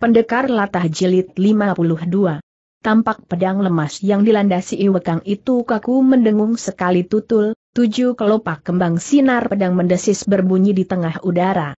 Pendekar Latah Jilid 52 Tampak pedang lemas yang dilandasi Iwekang itu kaku mendengung sekali tutul, tujuh kelopak kembang sinar pedang mendesis berbunyi di tengah udara.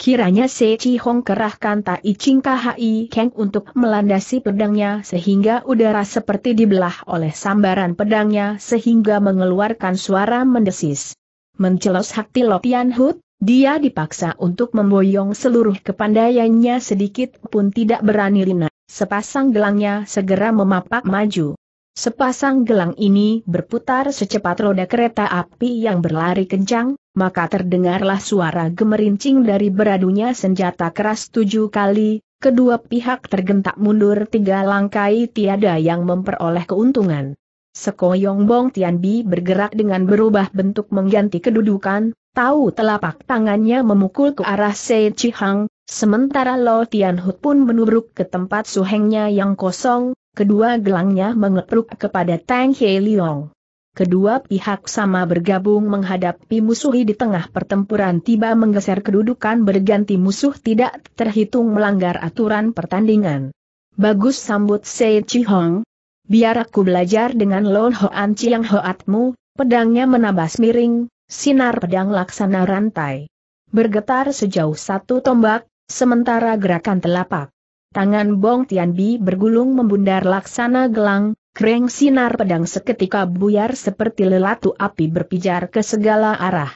Kiranya Se Chi Hong kerahkan Tai Ching Kahai Keng untuk melandasi pedangnya sehingga udara seperti dibelah oleh sambaran pedangnya sehingga mengeluarkan suara mendesis. Mencelos hati Lotian Hut, dia dipaksa untuk memboyong seluruh kepandaiannya sedikit pun tidak berani lina, sepasang gelangnya segera memapak maju. Sepasang gelang ini berputar secepat roda kereta api yang berlari kencang, maka terdengarlah suara gemerincing dari beradunya senjata keras tujuh kali, kedua pihak tergentak mundur tiga langkai tiada yang memperoleh keuntungan. Sekoyong Bong Bi bergerak dengan berubah bentuk mengganti kedudukan, Tahu telapak tangannya memukul ke arah Sei Chi Chihang, sementara Lo Tianhut pun menubruk ke tempat Su Hengnya yang kosong, kedua gelangnya mengepruk kepada Tang He Liong. Kedua pihak sama bergabung menghadapi musuh di tengah pertempuran tiba menggeser kedudukan berganti musuh tidak terhitung melanggar aturan pertandingan. Bagus sambut Sei Chi Hong. Biar aku belajar dengan Lon Hoan Chiang Hoatmu, pedangnya menabas miring, Sinar pedang laksana rantai. Bergetar sejauh satu tombak, sementara gerakan telapak. Tangan Bong Tianbi bergulung membundar laksana gelang, kreng sinar pedang seketika buyar seperti lelatu api berpijar ke segala arah.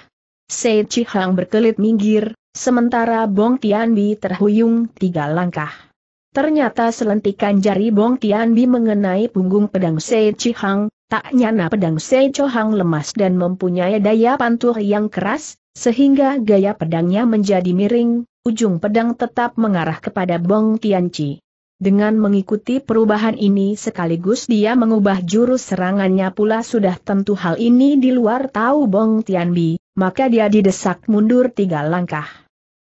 Sei Hang berkelit minggir, sementara Bong Tianbi terhuyung tiga langkah. Ternyata selentikan jari Bong Tianbi mengenai punggung pedang Sei Hang, Tak nyana pedang Sei Chohang lemas dan mempunyai daya pantul yang keras, sehingga gaya pedangnya menjadi miring, ujung pedang tetap mengarah kepada Bong Tianci. Dengan mengikuti perubahan ini sekaligus dia mengubah jurus serangannya pula sudah tentu hal ini di luar tahu Bong Tianbi, maka dia didesak mundur tiga langkah.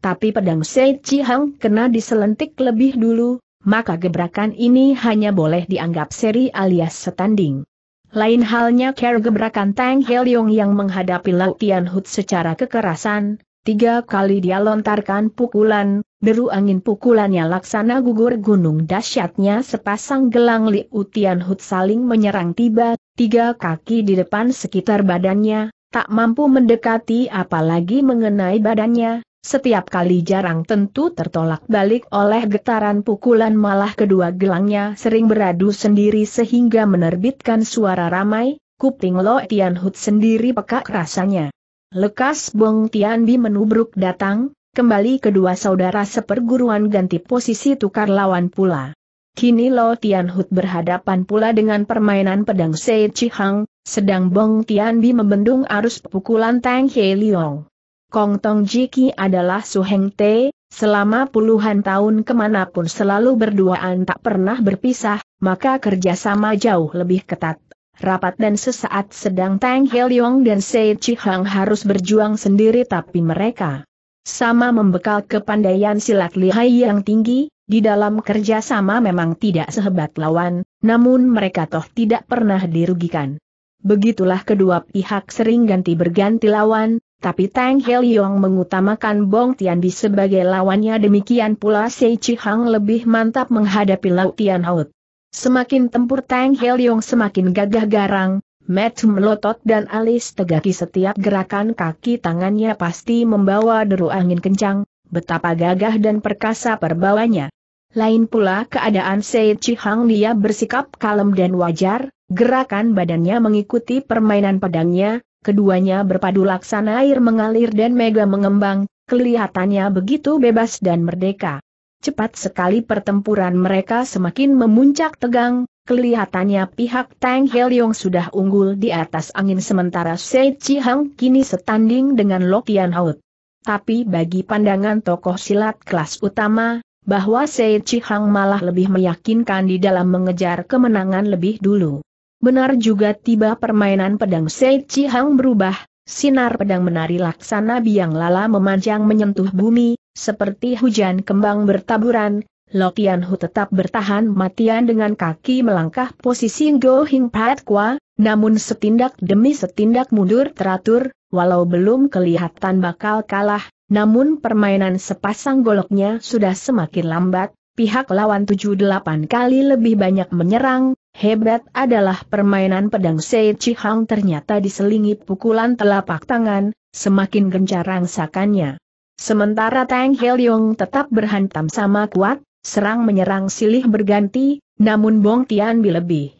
Tapi pedang Sei Hang kena diselentik lebih dulu, maka gebrakan ini hanya boleh dianggap seri alias setanding. Lain halnya care gebrakan Tang Heliong yang menghadapi Lau Tian Hut secara kekerasan, tiga kali dia lontarkan pukulan, deru angin pukulannya laksana gugur gunung dahsyatnya sepasang gelang Liu Tian Hut saling menyerang tiba, tiga kaki di depan sekitar badannya, tak mampu mendekati apalagi mengenai badannya, setiap kali jarang tentu tertolak balik oleh getaran pukulan malah kedua gelangnya sering beradu sendiri sehingga menerbitkan suara ramai, kuping Lo Tian Hut sendiri pekak rasanya. Lekas Bong Tian Bi menubruk datang, kembali kedua saudara seperguruan ganti posisi tukar lawan pula. Kini Lo Tian Hut berhadapan pula dengan permainan pedang Sei Chihang, sedang Bong Tian Bi membendung arus pukulan Tang He Liong. Kong Tong Jiki adalah Su Heng Te, selama puluhan tahun kemanapun selalu berduaan tak pernah berpisah, maka kerjasama jauh lebih ketat. Rapat dan sesaat sedang Tang Heliong dan Sei Chihang harus berjuang sendiri tapi mereka sama membekal kepandaian silat lihai yang tinggi, di dalam kerjasama memang tidak sehebat lawan, namun mereka toh tidak pernah dirugikan. Begitulah kedua pihak sering ganti berganti lawan, tapi Tang Yong mengutamakan Bong Tian Tianbi sebagai lawannya demikian pula Sei Chi Hang lebih mantap menghadapi Lao Tian Haut. Semakin tempur Tang Yong semakin gagah garang, Matt melotot dan alis tegaki setiap gerakan kaki tangannya pasti membawa deru angin kencang, betapa gagah dan perkasa perbawanya. Lain pula keadaan Sei Chi Hang dia bersikap kalem dan wajar, gerakan badannya mengikuti permainan pedangnya, keduanya berpadu laksana air mengalir dan mega mengembang, kelihatannya begitu bebas dan merdeka. Cepat sekali pertempuran mereka semakin memuncak tegang, kelihatannya pihak Tang Helyong sudah unggul di atas angin sementara Sei Chi Hang kini setanding dengan Lokian Haut. Tapi bagi pandangan tokoh silat kelas utama, bahwa Sei Chi Hang malah lebih meyakinkan di dalam mengejar kemenangan lebih dulu. Benar juga tiba permainan pedang Sei Hang berubah, sinar pedang menari laksana biang lala memanjang menyentuh bumi, seperti hujan kembang bertaburan, Lotian Hu tetap bertahan matian dengan kaki melangkah posisi Go Hing Pat Kwa, namun setindak demi setindak mundur teratur, walau belum kelihatan bakal kalah, namun permainan sepasang goloknya sudah semakin lambat, pihak lawan 78 kali lebih banyak menyerang, Hebat adalah permainan pedang Sei Hang ternyata diselingi pukulan telapak tangan, semakin gencar rangsakannya. Sementara Tang Yong tetap berhantam sama kuat, serang menyerang silih berganti, namun Bong Tian lebih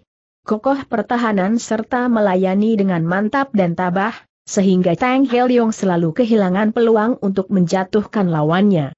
kokoh pertahanan serta melayani dengan mantap dan tabah, sehingga Tang Yong selalu kehilangan peluang untuk menjatuhkan lawannya.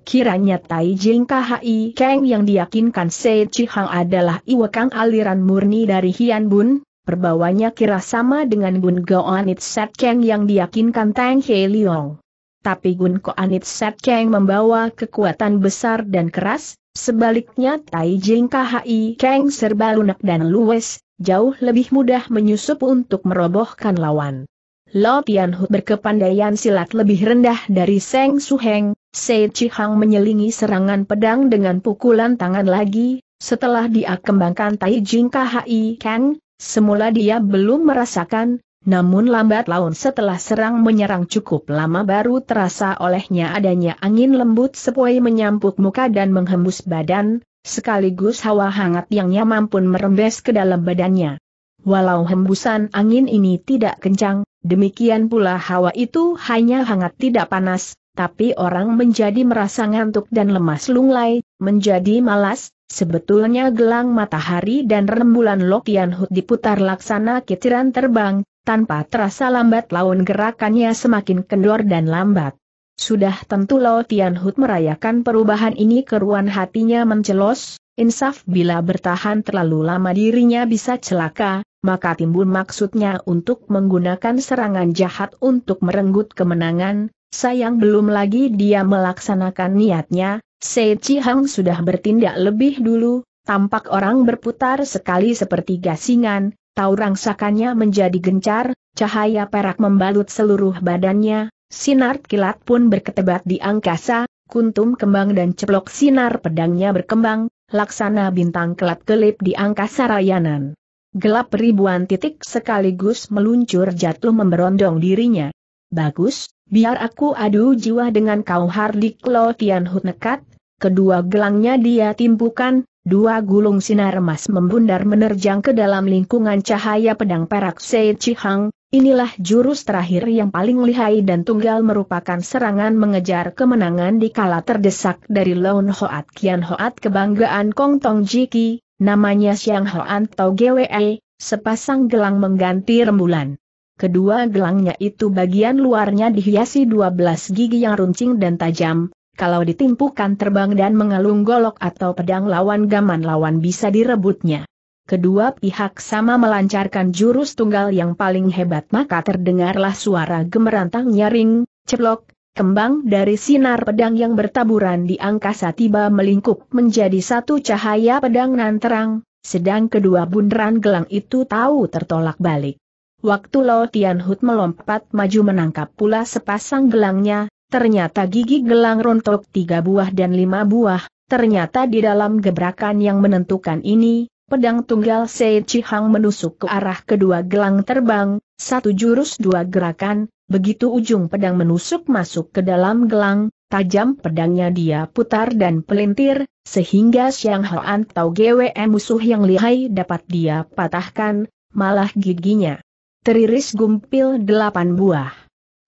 Kiranya Tai Jing Kahai Kang yang diyakinkan Se Chihang adalah Iwekang aliran murni dari Hian Bun, perbawanya kira sama dengan Gun Goanit Set Kang yang diyakinkan Tang He Liong. Tapi Gun Goanit Set Kang membawa kekuatan besar dan keras, sebaliknya Tai Jing Kahai Kang serba lunak dan luwes, jauh lebih mudah menyusup untuk merobohkan lawan. Lo Tianhu berkepandaian silat lebih rendah dari Seng Heng. Sei Chihang menyelingi serangan pedang dengan pukulan tangan lagi, setelah dia kembangkan Tai Jing Khai Kang, semula dia belum merasakan, namun lambat laun setelah serang menyerang cukup lama baru terasa olehnya adanya angin lembut sepoi menyampuk muka dan menghembus badan, sekaligus hawa hangat yang nyaman pun merembes ke dalam badannya. Walau hembusan angin ini tidak kencang, demikian pula hawa itu hanya hangat tidak panas, tapi orang menjadi merasa ngantuk dan lemas lunglai, menjadi malas, sebetulnya gelang matahari dan rembulan Lokian Hut diputar laksana kiciran terbang, tanpa terasa lambat laun gerakannya semakin kendor dan lambat. Sudah tentu Lo Tian Hut merayakan perubahan ini keruan hatinya mencelos, insaf bila bertahan terlalu lama dirinya bisa celaka, maka timbul maksudnya untuk menggunakan serangan jahat untuk merenggut kemenangan, Sayang belum lagi dia melaksanakan niatnya, Se Hang sudah bertindak lebih dulu, tampak orang berputar sekali seperti gasingan, tahu rangsakannya menjadi gencar, cahaya perak membalut seluruh badannya, sinar kilat pun berketebat di angkasa, kuntum kembang dan ceplok sinar pedangnya berkembang, laksana bintang kelap kelip di angkasa rayanan. Gelap ribuan titik sekaligus meluncur jatuh memberondong dirinya. Bagus, Biar aku adu jiwa dengan kau Hardik Lo Tian Hu nekat, kedua gelangnya dia timpukan, dua gulung sinar emas membundar menerjang ke dalam lingkungan cahaya pedang perak Sei Chihang, Inilah jurus terakhir yang paling lihai dan tunggal merupakan serangan mengejar kemenangan di kala terdesak dari Lon Hoat Kian Hoat kebanggaan Kong Tong Jiki, namanya Xiang Hoan Tau Gwe, sepasang gelang mengganti rembulan. Kedua gelangnya itu bagian luarnya dihiasi 12 gigi yang runcing dan tajam, kalau ditimpukan terbang dan mengelung golok atau pedang lawan gaman lawan bisa direbutnya. Kedua pihak sama melancarkan jurus tunggal yang paling hebat maka terdengarlah suara gemerantang nyaring, ceplok, kembang dari sinar pedang yang bertaburan di angkasa tiba melingkup menjadi satu cahaya pedang nan terang, sedang kedua bundaran gelang itu tahu tertolak balik. Waktu Lo Hut melompat maju menangkap pula sepasang gelangnya, ternyata gigi gelang rontok tiga buah dan lima buah, ternyata di dalam gebrakan yang menentukan ini, pedang tunggal Sei Hang menusuk ke arah kedua gelang terbang, satu jurus dua gerakan, begitu ujung pedang menusuk masuk ke dalam gelang, tajam pedangnya dia putar dan pelintir, sehingga Siang Hoan atau GWM e musuh yang lihai dapat dia patahkan, malah giginya teriris gumpil delapan buah.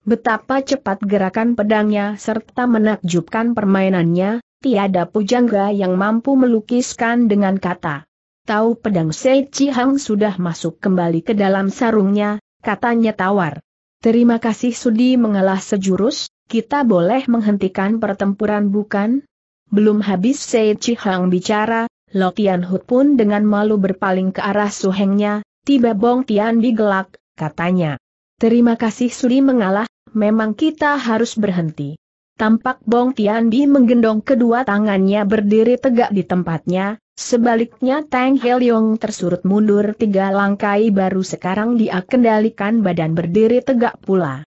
Betapa cepat gerakan pedangnya serta menakjubkan permainannya, tiada pujangga yang mampu melukiskan dengan kata. Tahu pedang Sei Hang sudah masuk kembali ke dalam sarungnya, katanya tawar. Terima kasih sudi mengalah sejurus, kita boleh menghentikan pertempuran bukan? Belum habis Sei Hang bicara, Lo Tian Hut pun dengan malu berpaling ke arah suhengnya, tiba Bong Tian digelak, katanya. Terima kasih Suri mengalah, memang kita harus berhenti. Tampak Bong Tiandi menggendong kedua tangannya berdiri tegak di tempatnya, sebaliknya Tang Heliong tersurut mundur tiga langkai baru sekarang dia kendalikan badan berdiri tegak pula.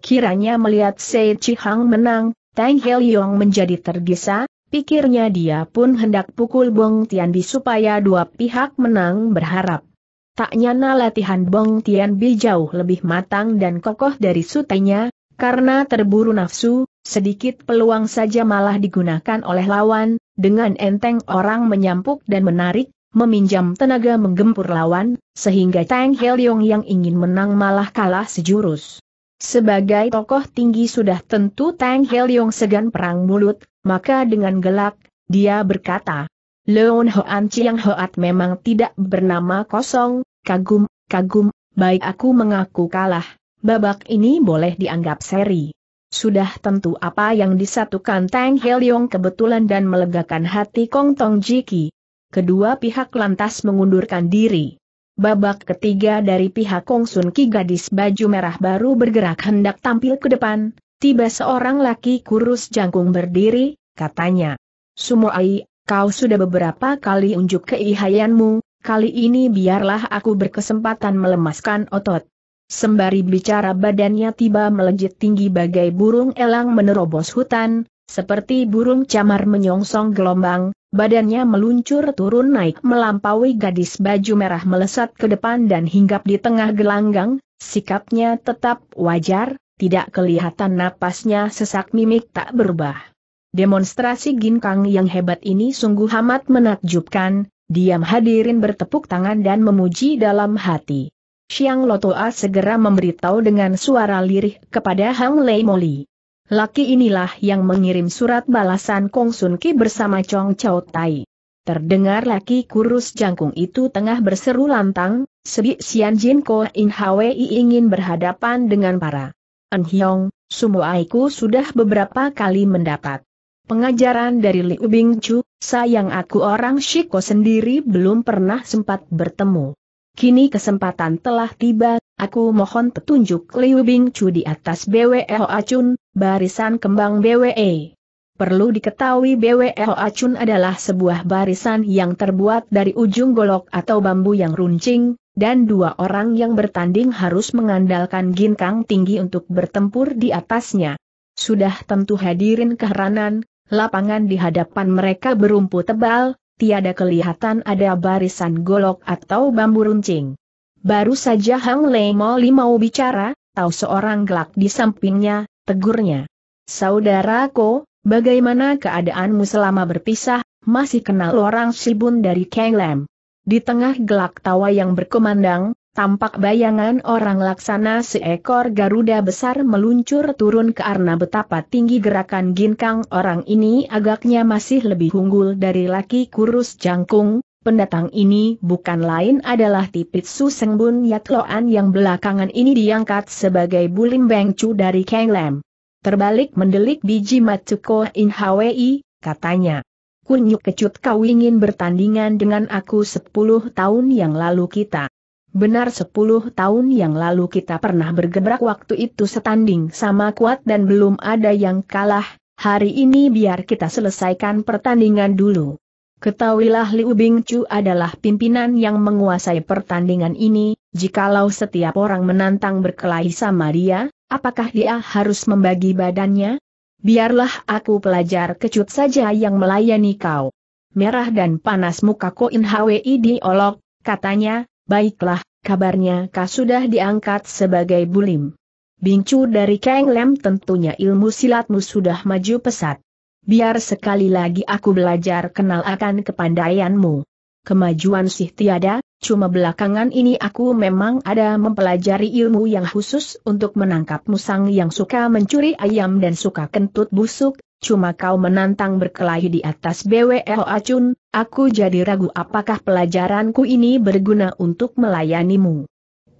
Kiranya melihat Sei Hang menang, Tang Heliong menjadi tergesa, pikirnya dia pun hendak pukul Bong Tiandi supaya dua pihak menang berharap Tak nyana latihan Bong Tian Bi jauh lebih matang dan kokoh dari sutenya, karena terburu nafsu, sedikit peluang saja malah digunakan oleh lawan, dengan enteng orang menyampuk dan menarik, meminjam tenaga menggempur lawan, sehingga Tang Heliong yang ingin menang malah kalah sejurus. Sebagai tokoh tinggi sudah tentu Tang Heliong segan perang mulut, maka dengan gelak, dia berkata, Leon Hoan Chiang Hoat memang tidak bernama kosong, kagum, kagum, baik aku mengaku kalah, babak ini boleh dianggap seri. Sudah tentu apa yang disatukan Tang Heliong kebetulan dan melegakan hati Kong Tong Jiki. Kedua pihak lantas mengundurkan diri. Babak ketiga dari pihak Kong Sun Ki gadis baju merah baru bergerak hendak tampil ke depan, tiba seorang laki kurus jangkung berdiri, katanya. Sumo Ai. Kau sudah beberapa kali unjuk keihayanmu, kali ini biarlah aku berkesempatan melemaskan otot. Sembari bicara badannya tiba melejit tinggi bagai burung elang menerobos hutan, seperti burung camar menyongsong gelombang, badannya meluncur turun naik melampaui gadis baju merah melesat ke depan dan hinggap di tengah gelanggang, sikapnya tetap wajar, tidak kelihatan napasnya sesak mimik tak berubah. Demonstrasi ginkang yang hebat ini sungguh amat menakjubkan, diam hadirin bertepuk tangan dan memuji dalam hati. Xiang Lotoa segera memberitahu dengan suara lirih kepada Hang Lei Moli. Laki inilah yang mengirim surat balasan Kong Sun Ki bersama Chong Chao Tai. Terdengar laki kurus jangkung itu tengah berseru lantang, Sebi Xian Jin Ko In Hwei ingin berhadapan dengan para En Hiong, semua aku sudah beberapa kali mendapat Pengajaran dari Liu Bing sayang aku orang Shiko sendiri belum pernah sempat bertemu. Kini kesempatan telah tiba, aku mohon petunjuk Liu Bing di atas BWE Acun, barisan kembang BWE. Perlu diketahui BWE Acun adalah sebuah barisan yang terbuat dari ujung golok atau bambu yang runcing, dan dua orang yang bertanding harus mengandalkan ginkang tinggi untuk bertempur di atasnya. Sudah tentu hadirin keheranan, lapangan di hadapan mereka berumput tebal, tiada kelihatan ada barisan golok atau bambu runcing. Baru saja Hang Lei mau mau bicara, tahu seorang gelak di sampingnya, tegurnya. Saudaraku, bagaimana keadaanmu selama berpisah, masih kenal orang Shibun dari Kang Lam? Di tengah gelak tawa yang berkumandang, tampak bayangan orang laksana seekor Garuda besar meluncur turun ke arna betapa tinggi gerakan ginkang orang ini agaknya masih lebih unggul dari laki kurus jangkung, Pendatang ini bukan lain adalah Tipitsu Sengbun Yatloan yang belakangan ini diangkat sebagai Bulim Bengcu dari Kang Lam. Terbalik mendelik biji Matsuko in Hawaii, katanya. Kunyuk kecut kau ingin bertandingan dengan aku sepuluh tahun yang lalu kita. Benar sepuluh tahun yang lalu kita pernah bergebrak waktu itu setanding sama kuat dan belum ada yang kalah, hari ini biar kita selesaikan pertandingan dulu. Ketahuilah Liu Bingcu adalah pimpinan yang menguasai pertandingan ini, jikalau setiap orang menantang berkelahi sama dia, apakah dia harus membagi badannya? Biarlah aku pelajar kecut saja yang melayani kau. Merah dan panas muka Koin Hwi diolok, katanya, Baiklah, kabarnya kau sudah diangkat sebagai bulim. Bingcu dari Kang Lem tentunya ilmu silatmu sudah maju pesat. Biar sekali lagi aku belajar kenal akan kepandaianmu. Kemajuan sih tiada, Cuma belakangan ini aku memang ada mempelajari ilmu yang khusus untuk menangkap musang yang suka mencuri ayam dan suka kentut busuk, cuma kau menantang berkelahi di atas BWL Acun, aku jadi ragu apakah pelajaranku ini berguna untuk melayanimu.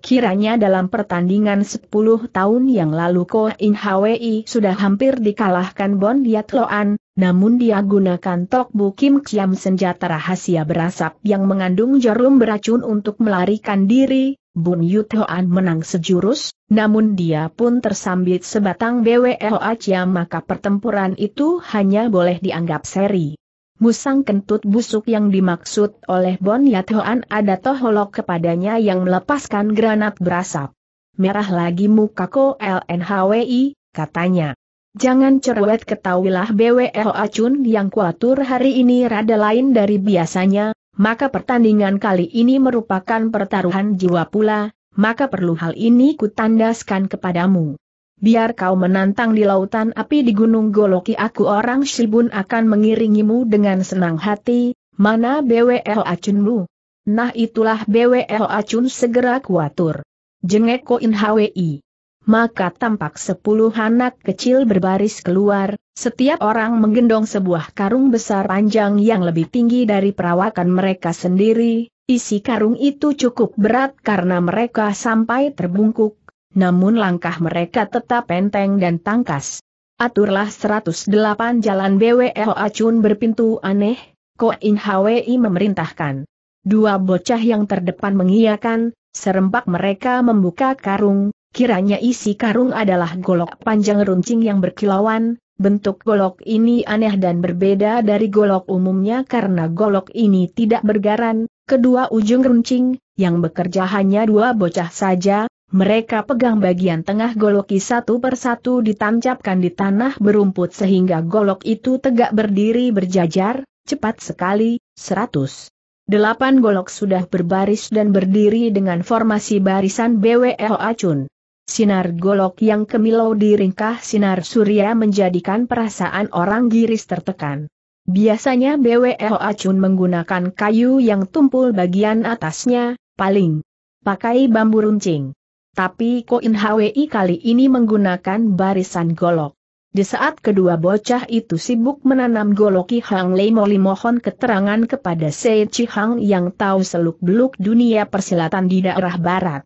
Kiranya dalam pertandingan 10 tahun yang lalu Ko In Hwi sudah hampir dikalahkan Bon Yat Loan, namun dia gunakan Tokbu Kim Chiam senjata rahasia berasap yang mengandung jarum beracun untuk melarikan diri, Bun Yut Hoan menang sejurus, namun dia pun tersambit sebatang BWLA Chiam maka pertempuran itu hanya boleh dianggap seri. Musang kentut busuk yang dimaksud oleh Bon Yat Hoan ada toholok kepadanya yang melepaskan granat berasap. Merah lagi muka ko LNHWI, katanya. Jangan cerewet ketahuilah BWL Acun yang kuatur hari ini rada lain dari biasanya, maka pertandingan kali ini merupakan pertaruhan jiwa pula, maka perlu hal ini kutandaskan kepadamu. Biar kau menantang di lautan api di Gunung Goloki aku orang Shibun akan mengiringimu dengan senang hati, mana BWL Acunmu? Nah itulah BWL Acun segera kuatur. Jengeko in HWI maka tampak sepuluh anak kecil berbaris keluar, setiap orang menggendong sebuah karung besar panjang yang lebih tinggi dari perawakan mereka sendiri, isi karung itu cukup berat karena mereka sampai terbungkuk, namun langkah mereka tetap enteng dan tangkas. Aturlah 108 Jalan BWO Acun berpintu aneh, Ko In HWI memerintahkan. Dua bocah yang terdepan mengiyakan, serempak mereka membuka karung, kiranya isi karung adalah golok panjang runcing yang berkilauan, bentuk golok ini aneh dan berbeda dari golok umumnya karena golok ini tidak bergaran, kedua ujung runcing, yang bekerja hanya dua bocah saja, mereka pegang bagian tengah goloki satu persatu ditancapkan di tanah berumput sehingga golok itu tegak berdiri berjajar, cepat sekali, seratus. Delapan golok sudah berbaris dan berdiri dengan formasi barisan BWEO Acun. Sinar golok yang kemilau di ringkah sinar surya menjadikan perasaan orang giris tertekan. Biasanya BWO Acun menggunakan kayu yang tumpul bagian atasnya, paling pakai bambu runcing. Tapi Koin HWI kali ini menggunakan barisan golok. Di saat kedua bocah itu sibuk menanam goloki Hang Lei Moli mohon keterangan kepada Sei Chi Hang yang tahu seluk-beluk dunia persilatan di daerah barat.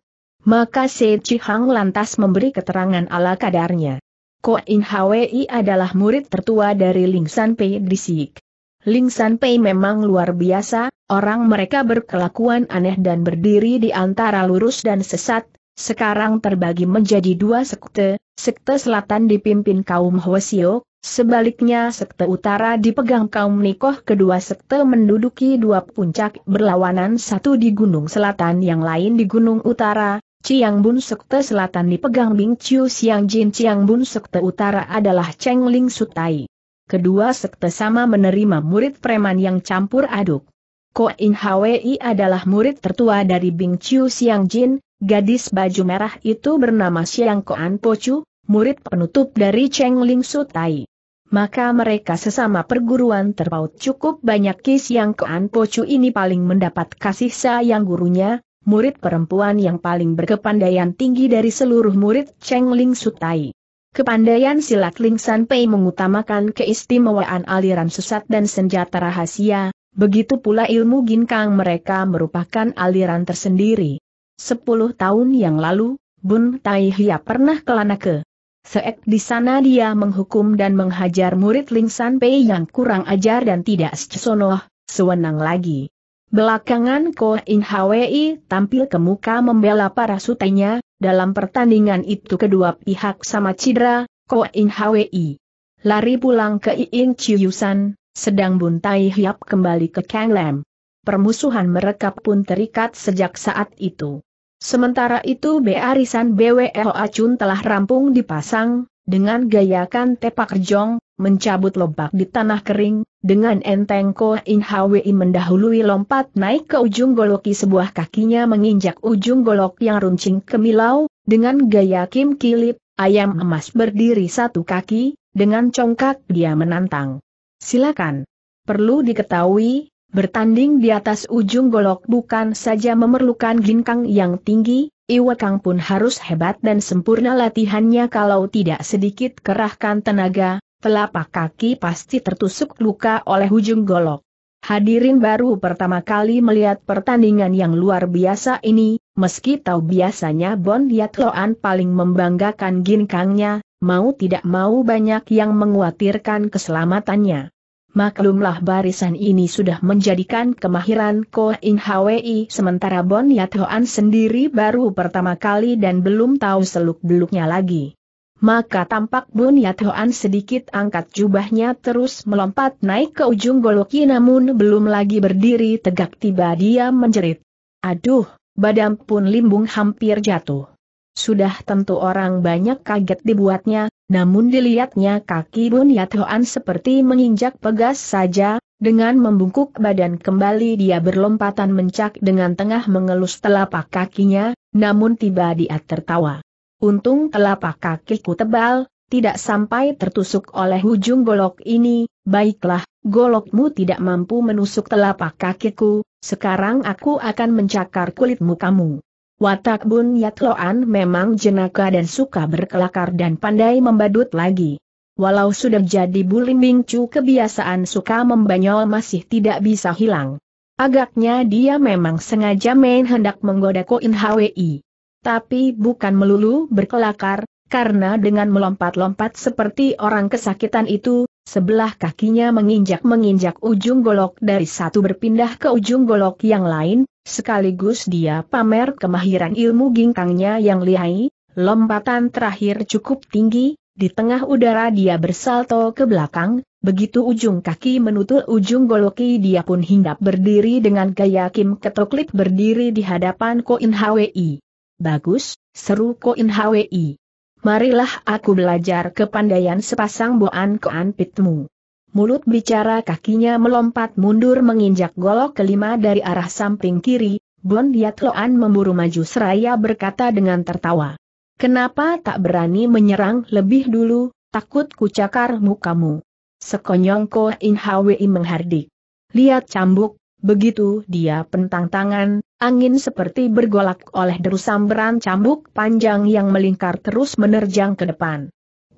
Maka Se Chihang lantas memberi keterangan ala kadarnya. Ko In Hwi adalah murid tertua dari Ling San Pei di Sik. Ling San Pei memang luar biasa, orang mereka berkelakuan aneh dan berdiri di antara lurus dan sesat, sekarang terbagi menjadi dua sekte, sekte selatan dipimpin kaum Hwasio, sebaliknya sekte utara dipegang kaum Nikoh kedua sekte menduduki dua puncak berlawanan satu di gunung selatan yang lain di gunung utara, Ciang Bun Sekte Selatan dipegang Bing Chiu Siang Jin Ciang Bun Sekte Utara adalah Cheng Ling Sutai. Kedua sekte sama menerima murid preman yang campur aduk. Ko In Hwi adalah murid tertua dari Bing Chiu Siang Jin, gadis baju merah itu bernama Siang Ko An Po Chu, murid penutup dari Cheng Ling Sutai. Maka mereka sesama perguruan terpaut cukup banyak Ko An Po Chu ini paling mendapat kasih sayang gurunya, murid perempuan yang paling berkepandaian tinggi dari seluruh murid Cheng Ling Sutai. Kepandaian silat Ling San Pei mengutamakan keistimewaan aliran sesat dan senjata rahasia, begitu pula ilmu ginkang mereka merupakan aliran tersendiri. Sepuluh tahun yang lalu, Bun Tai Hia pernah kelana ke Seek di sana dia menghukum dan menghajar murid Ling San Pei yang kurang ajar dan tidak secesonoh, sewenang lagi. Belakangan Ko In Hwi tampil ke muka membela para sutenya, dalam pertandingan itu kedua pihak sama cedera, Ko In Hwi lari pulang ke Iin San, sedang Bun Tai Hiap kembali ke Kang Lam. Permusuhan mereka pun terikat sejak saat itu. Sementara itu Bearisan BWEo Acun telah rampung dipasang, dengan gayakan tepak rejong, mencabut lobak di tanah kering, dengan enteng Ko In Hwi mendahului lompat naik ke ujung goloki sebuah kakinya menginjak ujung golok yang runcing kemilau, dengan gaya Kim Kilip, ayam emas berdiri satu kaki, dengan congkak dia menantang. Silakan. Perlu diketahui, bertanding di atas ujung golok bukan saja memerlukan ginkang yang tinggi, Iwakang pun harus hebat dan sempurna latihannya kalau tidak sedikit kerahkan tenaga, telapak kaki pasti tertusuk luka oleh ujung golok. Hadirin baru pertama kali melihat pertandingan yang luar biasa ini, meski tahu biasanya Bon Yatloan paling membanggakan ginkangnya, mau tidak mau banyak yang menguatirkan keselamatannya. Maklumlah barisan ini sudah menjadikan kemahiran Ko In Hwi sementara Bon Yathoan sendiri baru pertama kali dan belum tahu seluk-beluknya lagi maka tampak Yat Hoan sedikit angkat jubahnya terus melompat naik ke ujung goloki namun belum lagi berdiri tegak tiba dia menjerit. Aduh, badan pun limbung hampir jatuh. Sudah tentu orang banyak kaget dibuatnya, namun dilihatnya kaki Yat Hoan seperti menginjak pegas saja, dengan membungkuk badan kembali dia berlompatan mencak dengan tengah mengelus telapak kakinya, namun tiba dia tertawa. Untung telapak kakiku tebal, tidak sampai tertusuk oleh ujung golok ini, baiklah, golokmu tidak mampu menusuk telapak kakiku, sekarang aku akan mencakar kulitmu kamu. Watak Bun Yatloan memang jenaka dan suka berkelakar dan pandai membadut lagi. Walau sudah jadi bulim bingcu kebiasaan suka membanyol masih tidak bisa hilang. Agaknya dia memang sengaja main hendak menggoda Koin Hwi. Tapi bukan melulu berkelakar, karena dengan melompat-lompat seperti orang kesakitan itu, sebelah kakinya menginjak-menginjak ujung golok dari satu berpindah ke ujung golok yang lain, sekaligus dia pamer kemahiran ilmu gingkangnya yang lihai, lompatan terakhir cukup tinggi, di tengah udara dia bersalto ke belakang, begitu ujung kaki menutul ujung goloki dia pun hinggap berdiri dengan gaya Kim Ketoklip berdiri di hadapan Koin Hwi. Bagus, seru Ko In Hwi. Marilah aku belajar kepandaian sepasang boan koan pitmu. Mulut bicara kakinya melompat mundur menginjak golok kelima dari arah samping kiri, Bon Loan memburu maju seraya berkata dengan tertawa. Kenapa tak berani menyerang lebih dulu, takut kucakar mukamu. Sekonyong Ko In Hwi menghardik. Lihat cambuk, begitu dia pentang tangan, Angin seperti bergolak oleh deru samberan cambuk panjang yang melingkar terus menerjang ke depan.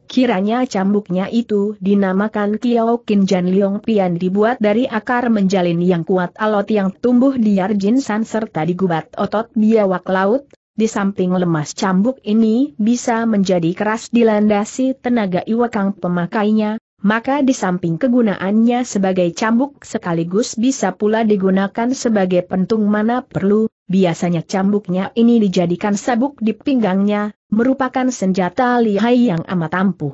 Kiranya cambuknya itu dinamakan Kiao Kin Jan Liong Pian dibuat dari akar menjalin yang kuat alot yang tumbuh di Yarjin San serta digubat otot biawak laut, di samping lemas cambuk ini bisa menjadi keras dilandasi tenaga iwakang pemakainya, maka di samping kegunaannya sebagai cambuk sekaligus bisa pula digunakan sebagai pentung mana perlu, biasanya cambuknya ini dijadikan sabuk di pinggangnya, merupakan senjata lihai yang amat ampuh.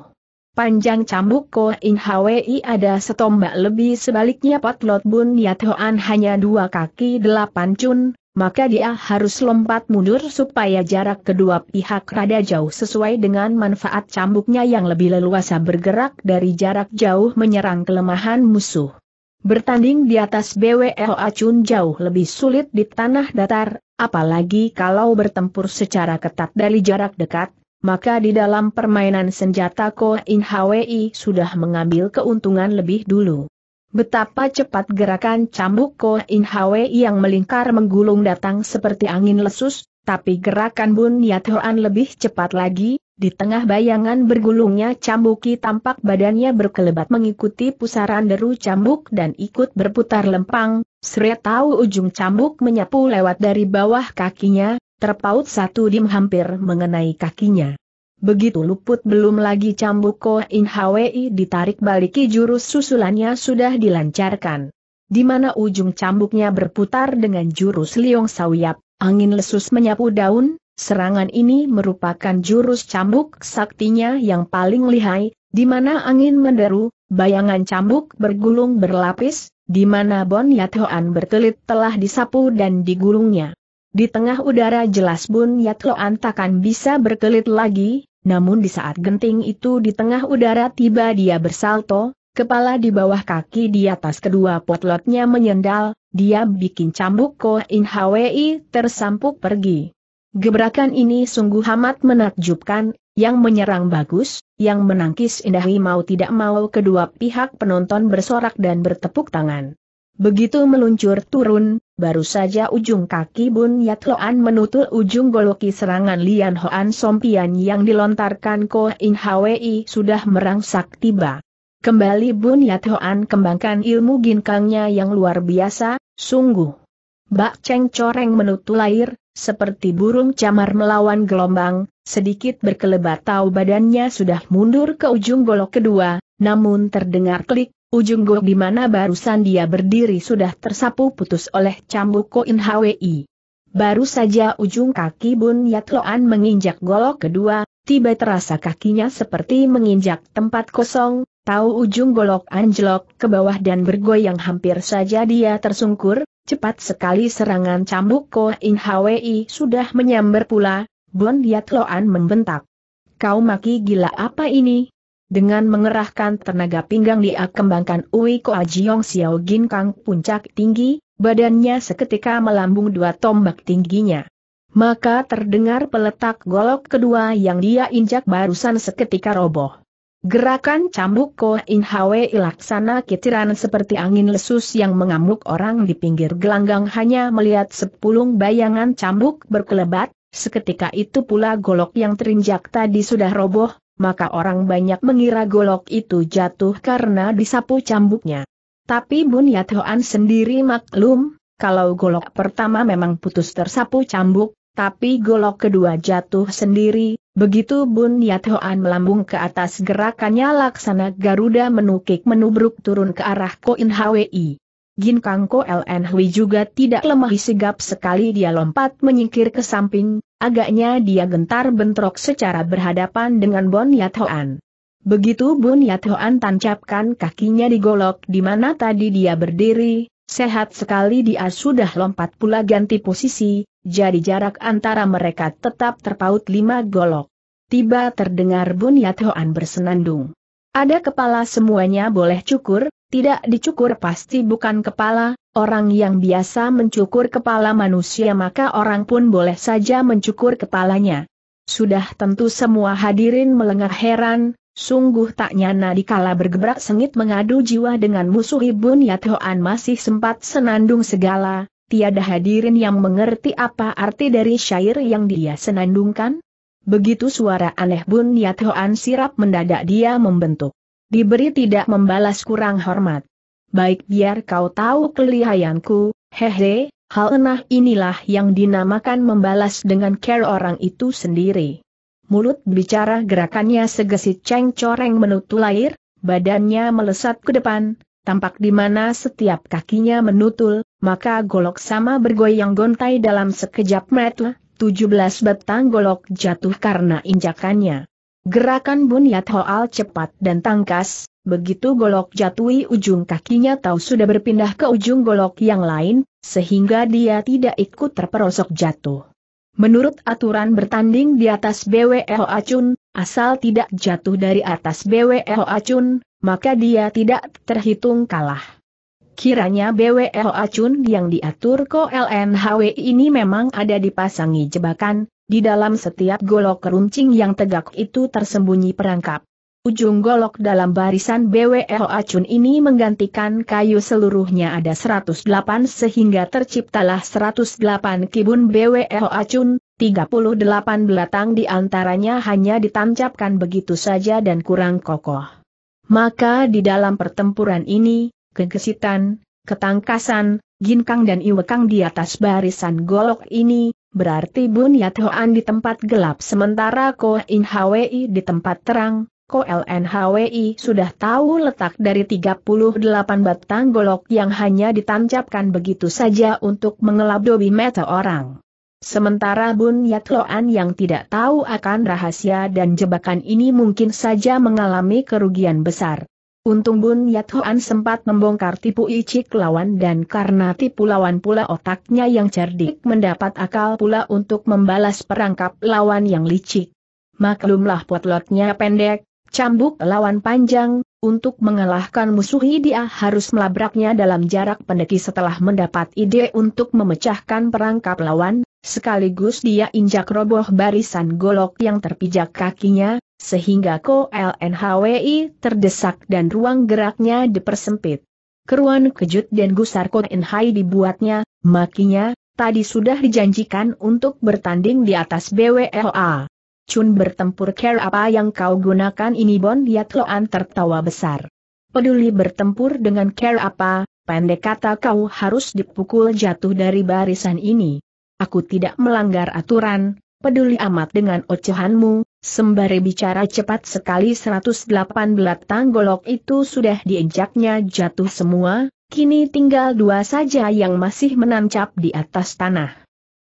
Panjang cambuk Ko In Hwi ada setombak lebih sebaliknya potlot bun Yat Hoan hanya dua kaki delapan cun, maka dia harus lompat mundur supaya jarak kedua pihak rada jauh sesuai dengan manfaat cambuknya yang lebih leluasa bergerak dari jarak jauh menyerang kelemahan musuh. Bertanding di atas BWL Acun jauh lebih sulit di tanah datar, apalagi kalau bertempur secara ketat dari jarak dekat, maka di dalam permainan senjata koh In Hwi sudah mengambil keuntungan lebih dulu. Betapa cepat gerakan cambuk Ko In Hwe yang melingkar menggulung datang seperti angin lesus, tapi gerakan Bun Yat Hoan lebih cepat lagi, di tengah bayangan bergulungnya cambuki tampak badannya berkelebat mengikuti pusaran deru cambuk dan ikut berputar lempang, Sri tahu ujung cambuk menyapu lewat dari bawah kakinya, terpaut satu dim hampir mengenai kakinya. Begitu luput belum lagi cambuk Ko In Hwi ditarik baliki jurus susulannya sudah dilancarkan. Di mana ujung cambuknya berputar dengan jurus liong Sawiap, angin lesus menyapu daun, serangan ini merupakan jurus cambuk saktinya yang paling lihai, di mana angin menderu, bayangan cambuk bergulung berlapis, di mana Bon Yathoan bertelit telah disapu dan digulungnya. Di tengah udara jelas Bun Yatloan takkan bisa berkelit lagi, namun di saat genting itu di tengah udara tiba dia bersalto, kepala di bawah kaki di atas kedua potlotnya menyendal, dia bikin cambuk Ko In Hwi tersampuk pergi. Gebrakan ini sungguh amat menakjubkan, yang menyerang bagus, yang menangkis indahi mau tidak mau kedua pihak penonton bersorak dan bertepuk tangan. Begitu meluncur turun, Baru saja ujung kaki Bun Yat Loan menutul ujung goloki serangan Lian Hoan Sompian yang dilontarkan Ko In Hwi sudah merangsak tiba. Kembali Bun Yat Hoan kembangkan ilmu ginkangnya yang luar biasa, sungguh. Bak Cheng Coreng menutul air, seperti burung camar melawan gelombang, sedikit berkelebat tahu badannya sudah mundur ke ujung golok kedua, namun terdengar klik, Ujung gua di mana barusan dia berdiri sudah tersapu putus oleh cambuk koin HWI. Baru saja ujung kaki Bun Yatloan menginjak golok kedua, tiba terasa kakinya seperti menginjak tempat kosong, tahu ujung golok anjlok ke bawah dan bergoyang hampir saja dia tersungkur, cepat sekali serangan cambuk koin HWI sudah menyambar pula, Bun Yatloan membentak. Kau maki gila apa ini? Dengan mengerahkan tenaga pinggang dia kembangkan Ui Koa Jiong Xiao Gin Kang puncak tinggi, badannya seketika melambung dua tombak tingginya. Maka terdengar peletak golok kedua yang dia injak barusan seketika roboh. Gerakan cambuk Ko In Hwe laksana kitiran seperti angin lesus yang mengamuk orang di pinggir gelanggang hanya melihat sepulung bayangan cambuk berkelebat, seketika itu pula golok yang terinjak tadi sudah roboh, maka orang banyak mengira golok itu jatuh karena disapu cambuknya. Tapi Bun Yathoan sendiri maklum, kalau golok pertama memang putus tersapu cambuk, tapi golok kedua jatuh sendiri, Begitu Bun Yathoan melambung ke atas gerakannya laksana Garuda menukik menubruk turun ke arah Koin Hwi. Jin Kangko LN Hui juga tidak lemah sigap sekali dia lompat menyingkir ke samping, agaknya dia gentar bentrok secara berhadapan dengan Bon Yat Hoan. Begitu Bon Yat Hoan tancapkan kakinya di golok di mana tadi dia berdiri, sehat sekali dia sudah lompat pula ganti posisi, jadi jarak antara mereka tetap terpaut lima golok. Tiba terdengar Bon Yat Hoan bersenandung. Ada kepala semuanya boleh cukur, tidak dicukur pasti bukan kepala, orang yang biasa mencukur kepala manusia maka orang pun boleh saja mencukur kepalanya. Sudah tentu semua hadirin melengah heran, sungguh tak nyana dikala bergebrak sengit mengadu jiwa dengan musuh Ibun hoan masih sempat senandung segala, tiada hadirin yang mengerti apa arti dari syair yang dia senandungkan. Begitu suara aneh Bun Yathoan sirap mendadak dia membentuk diberi tidak membalas kurang hormat. Baik biar kau tahu kelihayanku, hehe, hal enah inilah yang dinamakan membalas dengan care orang itu sendiri. Mulut bicara gerakannya segesit ceng coreng menutul air, badannya melesat ke depan, tampak di mana setiap kakinya menutul, maka golok sama bergoyang gontai dalam sekejap mata, 17 batang golok jatuh karena injakannya. Gerakan Bunyat Hoal cepat dan tangkas, begitu golok jatui ujung kakinya tahu sudah berpindah ke ujung golok yang lain, sehingga dia tidak ikut terperosok jatuh. Menurut aturan bertanding di atas BWO Acun, asal tidak jatuh dari atas BWO Acun, maka dia tidak terhitung kalah. Kiranya BWO Acun yang diatur ke lnhw ini memang ada dipasangi jebakan, di dalam setiap golok keruncing yang tegak itu tersembunyi perangkap. Ujung golok dalam barisan BWL acun ini menggantikan kayu seluruhnya ada 108 sehingga terciptalah 108 kibun BWL acun, 38 belatang diantaranya hanya ditancapkan begitu saja dan kurang kokoh. Maka di dalam pertempuran ini, kegesitan, ketangkasan, ginkang dan iwekang di atas barisan golok ini, berarti Bun Hoan di tempat gelap sementara Ko In Hwi di tempat terang, Ko Hwi sudah tahu letak dari 38 batang golok yang hanya ditancapkan begitu saja untuk mengelap dobi mata orang. Sementara Bun Yatloan yang tidak tahu akan rahasia dan jebakan ini mungkin saja mengalami kerugian besar. Untung Bun Yathoan sempat membongkar tipu icik lawan dan karena tipu lawan pula otaknya yang cerdik mendapat akal pula untuk membalas perangkap lawan yang licik. Maklumlah potlotnya pendek, cambuk lawan panjang, untuk mengalahkan musuh dia harus melabraknya dalam jarak pendeki setelah mendapat ide untuk memecahkan perangkap lawan, sekaligus dia injak roboh barisan golok yang terpijak kakinya, sehingga Ko LNHWI terdesak dan ruang geraknya dipersempit. Keruan kejut dan gusar Ko Enhai dibuatnya, makinya, tadi sudah dijanjikan untuk bertanding di atas BWLA. Chun bertempur care apa yang kau gunakan ini Bon Yatloan tertawa besar. Peduli bertempur dengan care apa, pendek kata kau harus dipukul jatuh dari barisan ini. Aku tidak melanggar aturan, peduli amat dengan ocehanmu, Sembari bicara cepat sekali 118 tanggolok itu sudah diinjaknya jatuh semua, kini tinggal dua saja yang masih menancap di atas tanah.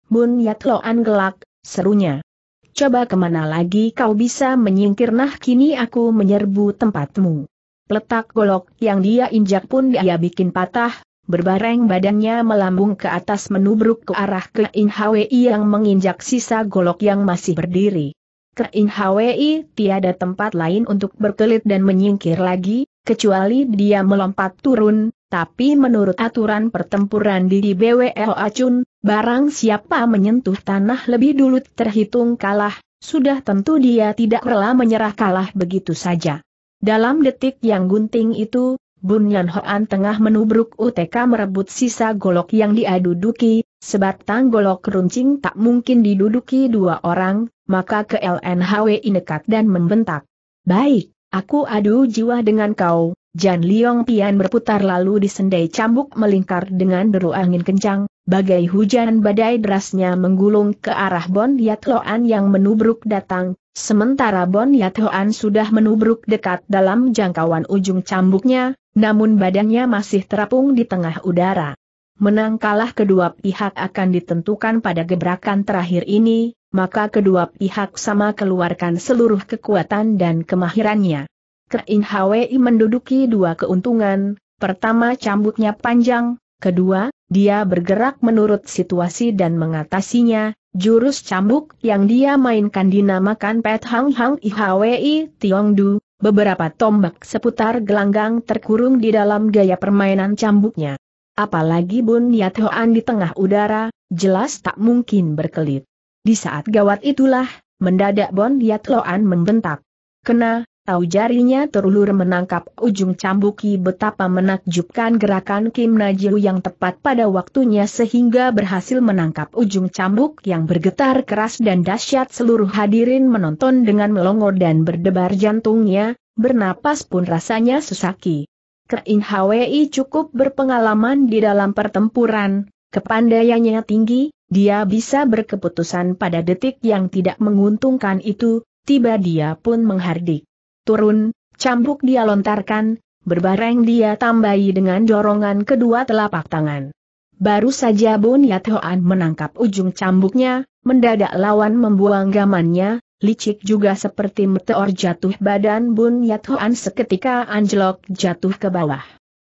Bun Yatloan gelak, serunya. Coba kemana lagi kau bisa menyingkir nah kini aku menyerbu tempatmu. Letak golok yang dia injak pun dia bikin patah, berbareng badannya melambung ke atas menubruk ke arah ke Inhawi yang menginjak sisa golok yang masih berdiri ke Hwi tiada tempat lain untuk berkelit dan menyingkir lagi, kecuali dia melompat turun, tapi menurut aturan pertempuran di BWL Acun, barang siapa menyentuh tanah lebih dulu terhitung kalah, sudah tentu dia tidak rela menyerah kalah begitu saja. Dalam detik yang gunting itu, Bunyan Hoan tengah menubruk UTK merebut sisa golok yang diaduduki, sebatang golok runcing tak mungkin diduduki dua orang, maka ke LNHW nekat dan membentak. Baik, aku adu jiwa dengan kau, Jan Liong Pian berputar lalu disendai cambuk melingkar dengan deru angin kencang, bagai hujan badai derasnya menggulung ke arah Bon Yatloan yang menubruk datang, sementara Bon Yatloan sudah menubruk dekat dalam jangkauan ujung cambuknya, namun badannya masih terapung di tengah udara menang kalah kedua pihak akan ditentukan pada gebrakan terakhir ini, maka kedua pihak sama keluarkan seluruh kekuatan dan kemahirannya. Kein Hwi menduduki dua keuntungan, pertama cambuknya panjang, kedua, dia bergerak menurut situasi dan mengatasinya, Jurus cambuk yang dia mainkan dinamakan Pet Hang Hang Ihwi Du. beberapa tombak seputar gelanggang terkurung di dalam gaya permainan cambuknya. Apalagi Bun Yat Hoan di tengah udara, jelas tak mungkin berkelit. Di saat gawat itulah, mendadak bun Yat Loan membentak. Kena, tahu jarinya terulur menangkap ujung cambuki betapa menakjubkan gerakan Kim Najiu yang tepat pada waktunya sehingga berhasil menangkap ujung cambuk yang bergetar keras dan dahsyat seluruh hadirin menonton dengan melongo dan berdebar jantungnya, bernapas pun rasanya sesaki. Kein HWI cukup berpengalaman di dalam pertempuran, kepandaiannya tinggi, dia bisa berkeputusan pada detik yang tidak menguntungkan itu, tiba dia pun menghardik. Turun, cambuk dia lontarkan, berbareng dia tambahi dengan dorongan kedua telapak tangan. Baru saja Bun Yathoan menangkap ujung cambuknya, mendadak lawan membuang gamannya, licik juga seperti meteor jatuh badan Bun Hoan seketika anjlok jatuh ke bawah.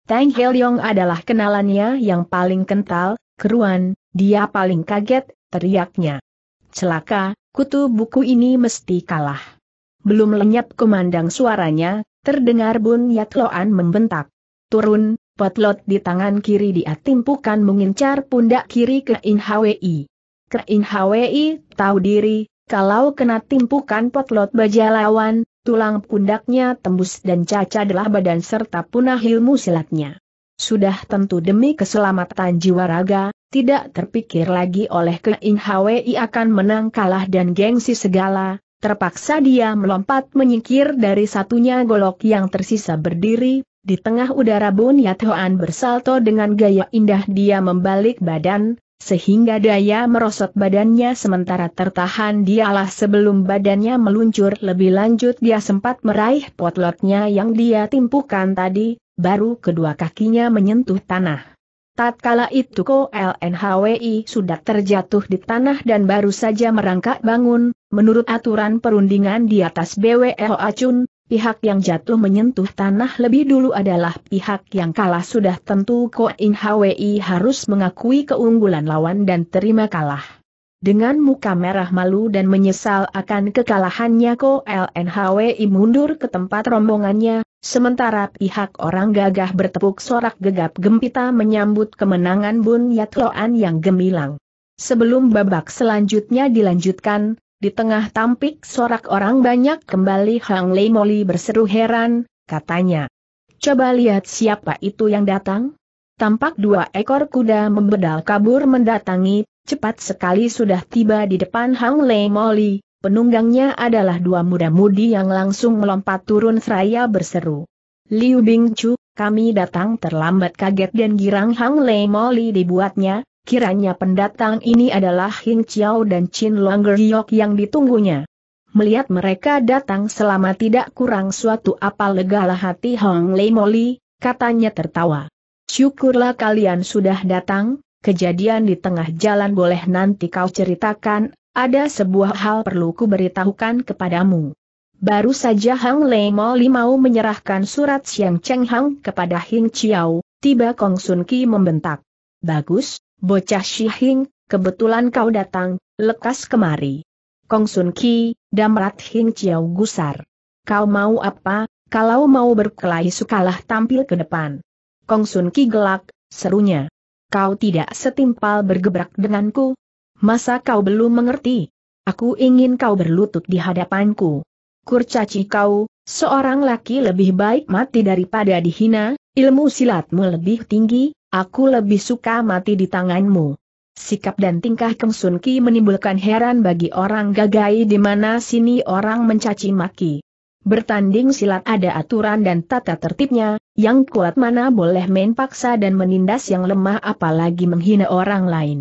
Tang Heliong adalah kenalannya yang paling kental, keruan, dia paling kaget, teriaknya. Celaka, kutu buku ini mesti kalah. Belum lenyap kumandang suaranya, terdengar Bun Hoan membentak. Turun, potlot di tangan kiri dia timpukan mengincar pundak kiri ke In Hwi. Ke In tahu diri, kalau kena timpukan potlot baja lawan, tulang pundaknya tembus dan caca adalah badan serta punah ilmu silatnya. Sudah tentu demi keselamatan jiwa raga, tidak terpikir lagi oleh Keing Hwi akan menang kalah dan gengsi segala, terpaksa dia melompat menyingkir dari satunya golok yang tersisa berdiri, di tengah udara Bun Hoan bersalto dengan gaya indah dia membalik badan, sehingga daya merosot badannya sementara tertahan dialah sebelum badannya meluncur lebih lanjut dia sempat meraih potlotnya yang dia timpukan tadi, baru kedua kakinya menyentuh tanah. Tatkala itu Ko LNHWI sudah terjatuh di tanah dan baru saja merangkak bangun, menurut aturan perundingan di atas BWL Acun, pihak yang jatuh menyentuh tanah lebih dulu adalah pihak yang kalah sudah tentu ko Hwi harus mengakui keunggulan lawan dan terima kalah. Dengan muka merah malu dan menyesal akan kekalahannya Ko LNHWI mundur ke tempat rombongannya, sementara pihak orang gagah bertepuk sorak gegap gempita menyambut kemenangan Bun Yatloan yang gemilang. Sebelum babak selanjutnya dilanjutkan, di tengah tampik sorak orang banyak kembali Hang Lei Moli berseru heran, katanya. Coba lihat siapa itu yang datang? Tampak dua ekor kuda membedal kabur mendatangi, cepat sekali sudah tiba di depan Hang Lei Moli, penunggangnya adalah dua muda-mudi yang langsung melompat turun seraya berseru. Liu Chu, kami datang terlambat kaget dan girang Hang Lei Moli dibuatnya, kiranya pendatang ini adalah Hing Chiao dan Chin Longer Hyok yang ditunggunya. Melihat mereka datang selama tidak kurang suatu apa legalah hati Hong Lei Moli, katanya tertawa. Syukurlah kalian sudah datang, kejadian di tengah jalan boleh nanti kau ceritakan, ada sebuah hal perlu ku beritahukan kepadamu. Baru saja Hang Lei Moli mau menyerahkan surat Siang Cheng Hang kepada Hing Chiao, tiba Kong Sun Ki membentak. Bagus, Bocah Shihing, kebetulan kau datang, lekas kemari. Kong Sun Ki, Damrat Hing Chiao Gusar. Kau mau apa, kalau mau berkelahi sukalah tampil ke depan. Kong Sun Ki gelak, serunya. Kau tidak setimpal bergebrak denganku? Masa kau belum mengerti? Aku ingin kau berlutut di hadapanku. Kurcaci kau, seorang laki lebih baik mati daripada dihina, ilmu silatmu lebih tinggi, Aku lebih suka mati di tanganmu. Sikap dan tingkah Kang Sun Ki menimbulkan heran bagi orang gagai di mana sini orang mencaci maki. Bertanding silat ada aturan dan tata tertibnya, yang kuat mana boleh main paksa dan menindas yang lemah apalagi menghina orang lain.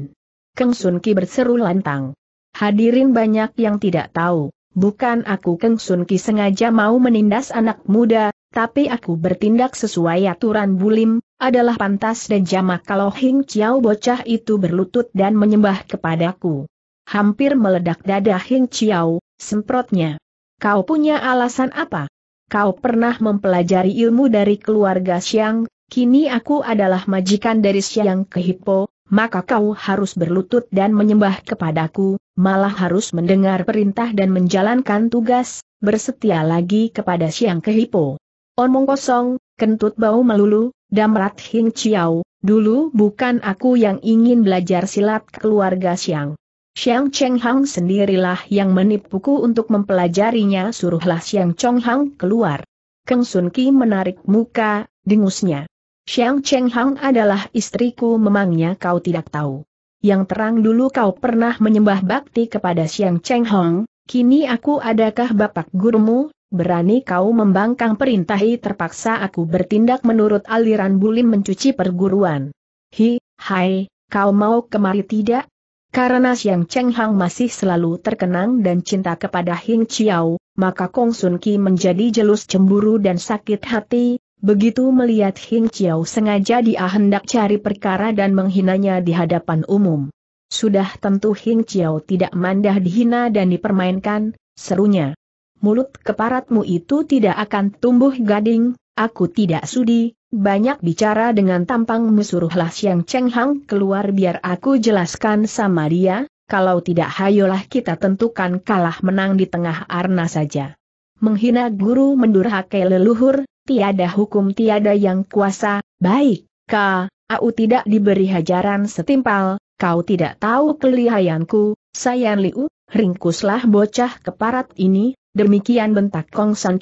Kang Sun Ki berseru lantang. Hadirin banyak yang tidak tahu, bukan aku Kang Sun Ki sengaja mau menindas anak muda, tapi aku bertindak sesuai aturan bulim, adalah pantas dan jamak kalau Hing Chiao bocah itu berlutut dan menyembah kepadaku. Hampir meledak dada Hing Chiao, semprotnya. Kau punya alasan apa? Kau pernah mempelajari ilmu dari keluarga Xiang, kini aku adalah majikan dari Xiang Kehipo, maka kau harus berlutut dan menyembah kepadaku, malah harus mendengar perintah dan menjalankan tugas, bersetia lagi kepada Xiang Kehipo. Omong kosong, kentut bau melulu, Damrat Hing Chiao, dulu bukan aku yang ingin belajar silat keluarga Xiang. Xiang Cheng Hang sendirilah yang menipuku untuk mempelajarinya suruhlah Xiang Chong Hang keluar. Keng Sun Ki menarik muka, dingusnya. Xiang Cheng Hang adalah istriku memangnya kau tidak tahu. Yang terang dulu kau pernah menyembah bakti kepada Xiang Cheng Hang, kini aku adakah bapak gurumu, berani kau membangkang perintahi terpaksa aku bertindak menurut aliran bulim mencuci perguruan. Hi, hai, kau mau kemari tidak? Karena Siang Cheng Hang masih selalu terkenang dan cinta kepada Hing Chiao, maka Kong Sun Ki menjadi jelus cemburu dan sakit hati, begitu melihat Hing Chiao sengaja dia hendak cari perkara dan menghinanya di hadapan umum. Sudah tentu Hing Chiao tidak mandah dihina dan dipermainkan, serunya mulut keparatmu itu tidak akan tumbuh gading, aku tidak sudi, banyak bicara dengan tampangmu suruhlah Siang Cheng Hang keluar biar aku jelaskan sama dia, kalau tidak hayolah kita tentukan kalah menang di tengah arna saja. Menghina guru mendurhakai leluhur, tiada hukum tiada yang kuasa, baik, ka, au tidak diberi hajaran setimpal, kau tidak tahu kelihayanku, Sayan Liu, ringkuslah bocah keparat ini, Demikian bentak Kong San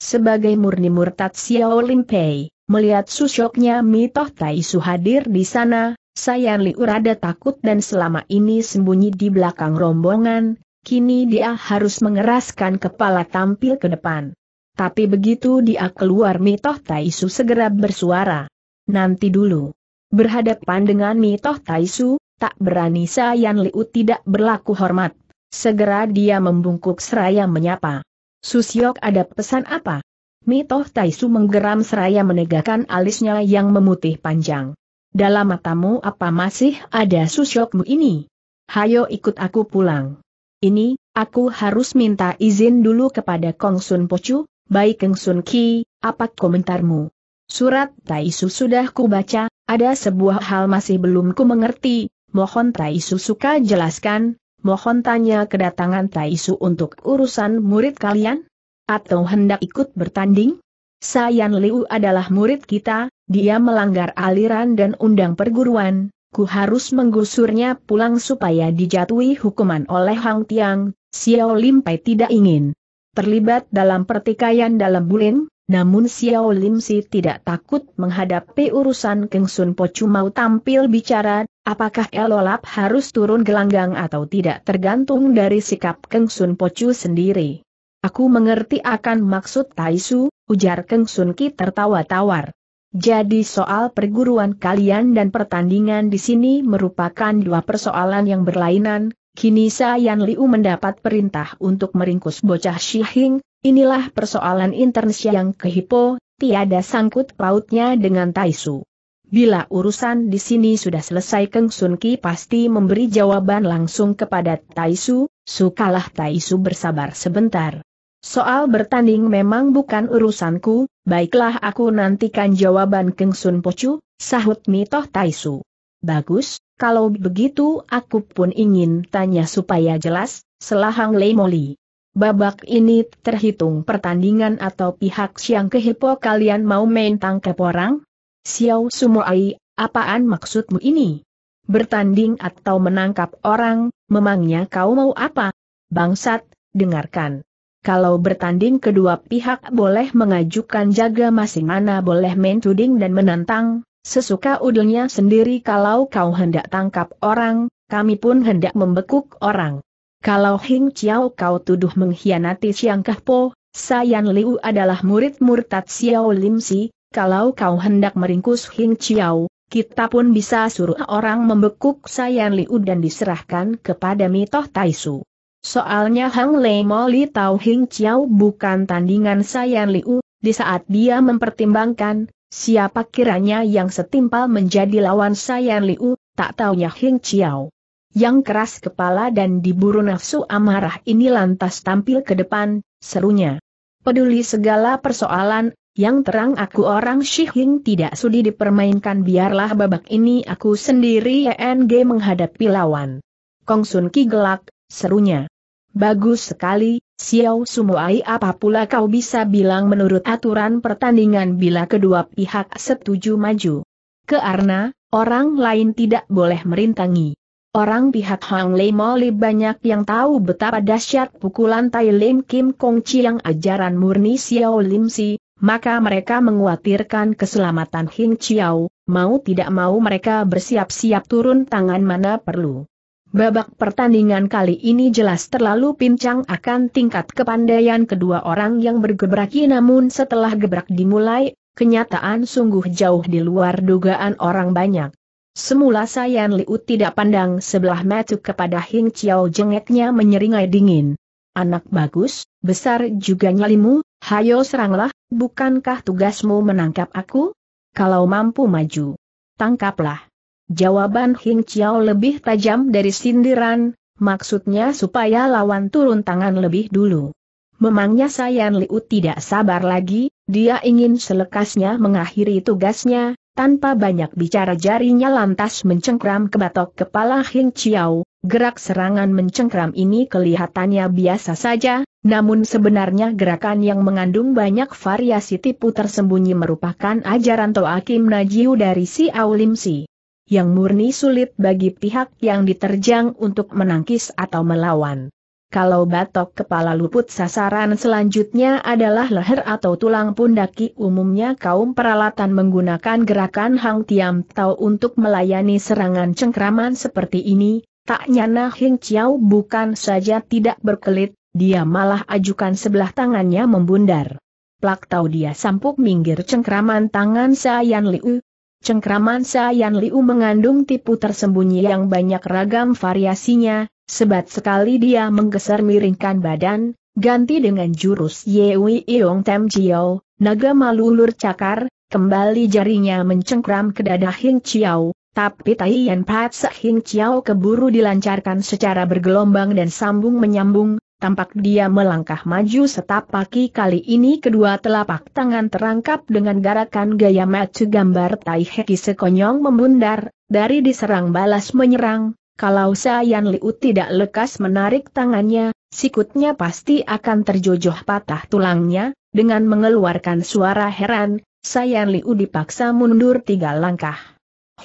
Sebagai murni murtad Xiao Lim Pei, melihat susoknya Mi Toh Tai Su hadir di sana, Sayan Liu rada takut dan selama ini sembunyi di belakang rombongan, kini dia harus mengeraskan kepala tampil ke depan. Tapi begitu dia keluar Mi Toh Tai Su segera bersuara. Nanti dulu. Berhadapan dengan Mi Toh Tai Su, tak berani Sayan Liu tidak berlaku hormat. Segera dia membungkuk seraya menyapa. Susiok ada pesan apa? Mitoh Taisu menggeram seraya menegakkan alisnya yang memutih panjang. Dalam matamu apa masih ada Susiokmu ini? Hayo ikut aku pulang. Ini, aku harus minta izin dulu kepada Kong Sun Pocu, baik Kong Sun Ki, apa komentarmu? Surat Taisu sudah kubaca, ada sebuah hal masih belum ku mengerti, mohon Taisu suka jelaskan, mohon tanya kedatangan Taisu untuk urusan murid kalian? Atau hendak ikut bertanding? Sayan Liu adalah murid kita, dia melanggar aliran dan undang perguruan, ku harus menggusurnya pulang supaya dijatuhi hukuman oleh Hang Tiang, Xiao Limpai tidak ingin terlibat dalam pertikaian dalam buling, namun Xiao Lim Si tidak takut menghadapi urusan Keng Sun Po cuma tampil bicara, apakah Elolap harus turun gelanggang atau tidak tergantung dari sikap Keng Sun Po Chu sendiri. Aku mengerti akan maksud Taisu, ujar Keng Sun Ki tertawa tawar. Jadi soal perguruan kalian dan pertandingan di sini merupakan dua persoalan yang berlainan, kini Sayan Liu mendapat perintah untuk meringkus bocah Shi Hing. Inilah persoalan internis yang kehipo, tiada sangkut pautnya dengan Taisu. Bila urusan di sini sudah selesai Keng Sun Ki pasti memberi jawaban langsung kepada Taisu, sukalah Taisu bersabar sebentar. Soal bertanding memang bukan urusanku, baiklah aku nantikan jawaban Keng Sun Pocu, sahut Mitoh Taisu. Bagus, kalau begitu aku pun ingin tanya supaya jelas, selahang Lei Moli. Babak ini terhitung pertandingan atau pihak siang kehipo kalian mau main tangkap orang? Xiao Sumoai, apaan maksudmu ini? Bertanding atau menangkap orang, memangnya kau mau apa? Bangsat, dengarkan. Kalau bertanding kedua pihak boleh mengajukan jaga masing mana boleh main tuding dan menantang, sesuka udelnya sendiri kalau kau hendak tangkap orang, kami pun hendak membekuk orang. Kalau Hing Chiao kau tuduh mengkhianati Siang Po, Sayan Liu adalah murid murtad Xiao Lim Si, kalau kau hendak meringkus Hing Chiao, kita pun bisa suruh orang membekuk Sayan Liu dan diserahkan kepada Mitoh Taisu. Soalnya Hang Lei Moli tahu Hing Chiao bukan tandingan Sayan Liu, di saat dia mempertimbangkan, siapa kiranya yang setimpal menjadi lawan Sayan Liu, tak taunya Hing Chiao yang keras kepala dan diburu nafsu amarah ini lantas tampil ke depan, serunya. Peduli segala persoalan, yang terang aku orang Shihing tidak sudi dipermainkan biarlah babak ini aku sendiri ENG menghadapi lawan. Kong Sun Ki gelak, serunya. Bagus sekali, Xiao Sumuai apa pula kau bisa bilang menurut aturan pertandingan bila kedua pihak setuju maju. ke arna orang lain tidak boleh merintangi. Orang pihak Hang Lei Moli banyak yang tahu betapa dahsyat pukulan Tai Lim Kim Kong Chiang ajaran murni Xiao Lim Si, maka mereka menguatirkan keselamatan Hing Chiao, mau tidak mau mereka bersiap-siap turun tangan mana perlu. Babak pertandingan kali ini jelas terlalu pincang akan tingkat kepandaian kedua orang yang bergebraki namun setelah gebrak dimulai, kenyataan sungguh jauh di luar dugaan orang banyak. Semula Sayan Liu tidak pandang sebelah mata kepada Hing Chiao jengeknya menyeringai dingin. Anak bagus, besar juga nyalimu, hayo seranglah, bukankah tugasmu menangkap aku? Kalau mampu maju, tangkaplah. Jawaban Hing Chiao lebih tajam dari sindiran, maksudnya supaya lawan turun tangan lebih dulu. Memangnya Sayan Liu tidak sabar lagi, dia ingin selekasnya mengakhiri tugasnya, tanpa banyak bicara jarinya lantas mencengkram ke batok kepala Hing Chiao, gerak serangan mencengkram ini kelihatannya biasa saja, namun sebenarnya gerakan yang mengandung banyak variasi tipu tersembunyi merupakan ajaran Toakim Najiu dari si Aulim Si. Yang murni sulit bagi pihak yang diterjang untuk menangkis atau melawan. Kalau batok kepala luput sasaran selanjutnya adalah leher atau tulang pundaki umumnya kaum peralatan menggunakan gerakan Hang Tiam Tau untuk melayani serangan cengkraman seperti ini, tak nyana Hing Chiao bukan saja tidak berkelit, dia malah ajukan sebelah tangannya membundar. Plak tahu dia sampuk minggir cengkraman tangan Sayan Liu. Cengkraman Sayan Liu mengandung tipu tersembunyi yang banyak ragam variasinya, Sebat sekali dia menggeser miringkan badan, ganti dengan jurus Yewi Iong Tem Chiao, naga malulur cakar, kembali jarinya mencengkram ke dada Hing Chiao, tapi Tai Yan Pat Hing Chiao keburu dilancarkan secara bergelombang dan sambung menyambung, tampak dia melangkah maju setapaki kali ini kedua telapak tangan terangkap dengan garakan gaya macu gambar Tai Heki sekonyong memundar, dari diserang balas menyerang, kalau Sayan Liu tidak lekas menarik tangannya, sikutnya pasti akan terjojoh patah tulangnya, dengan mengeluarkan suara heran, Sayan Liu dipaksa mundur tiga langkah.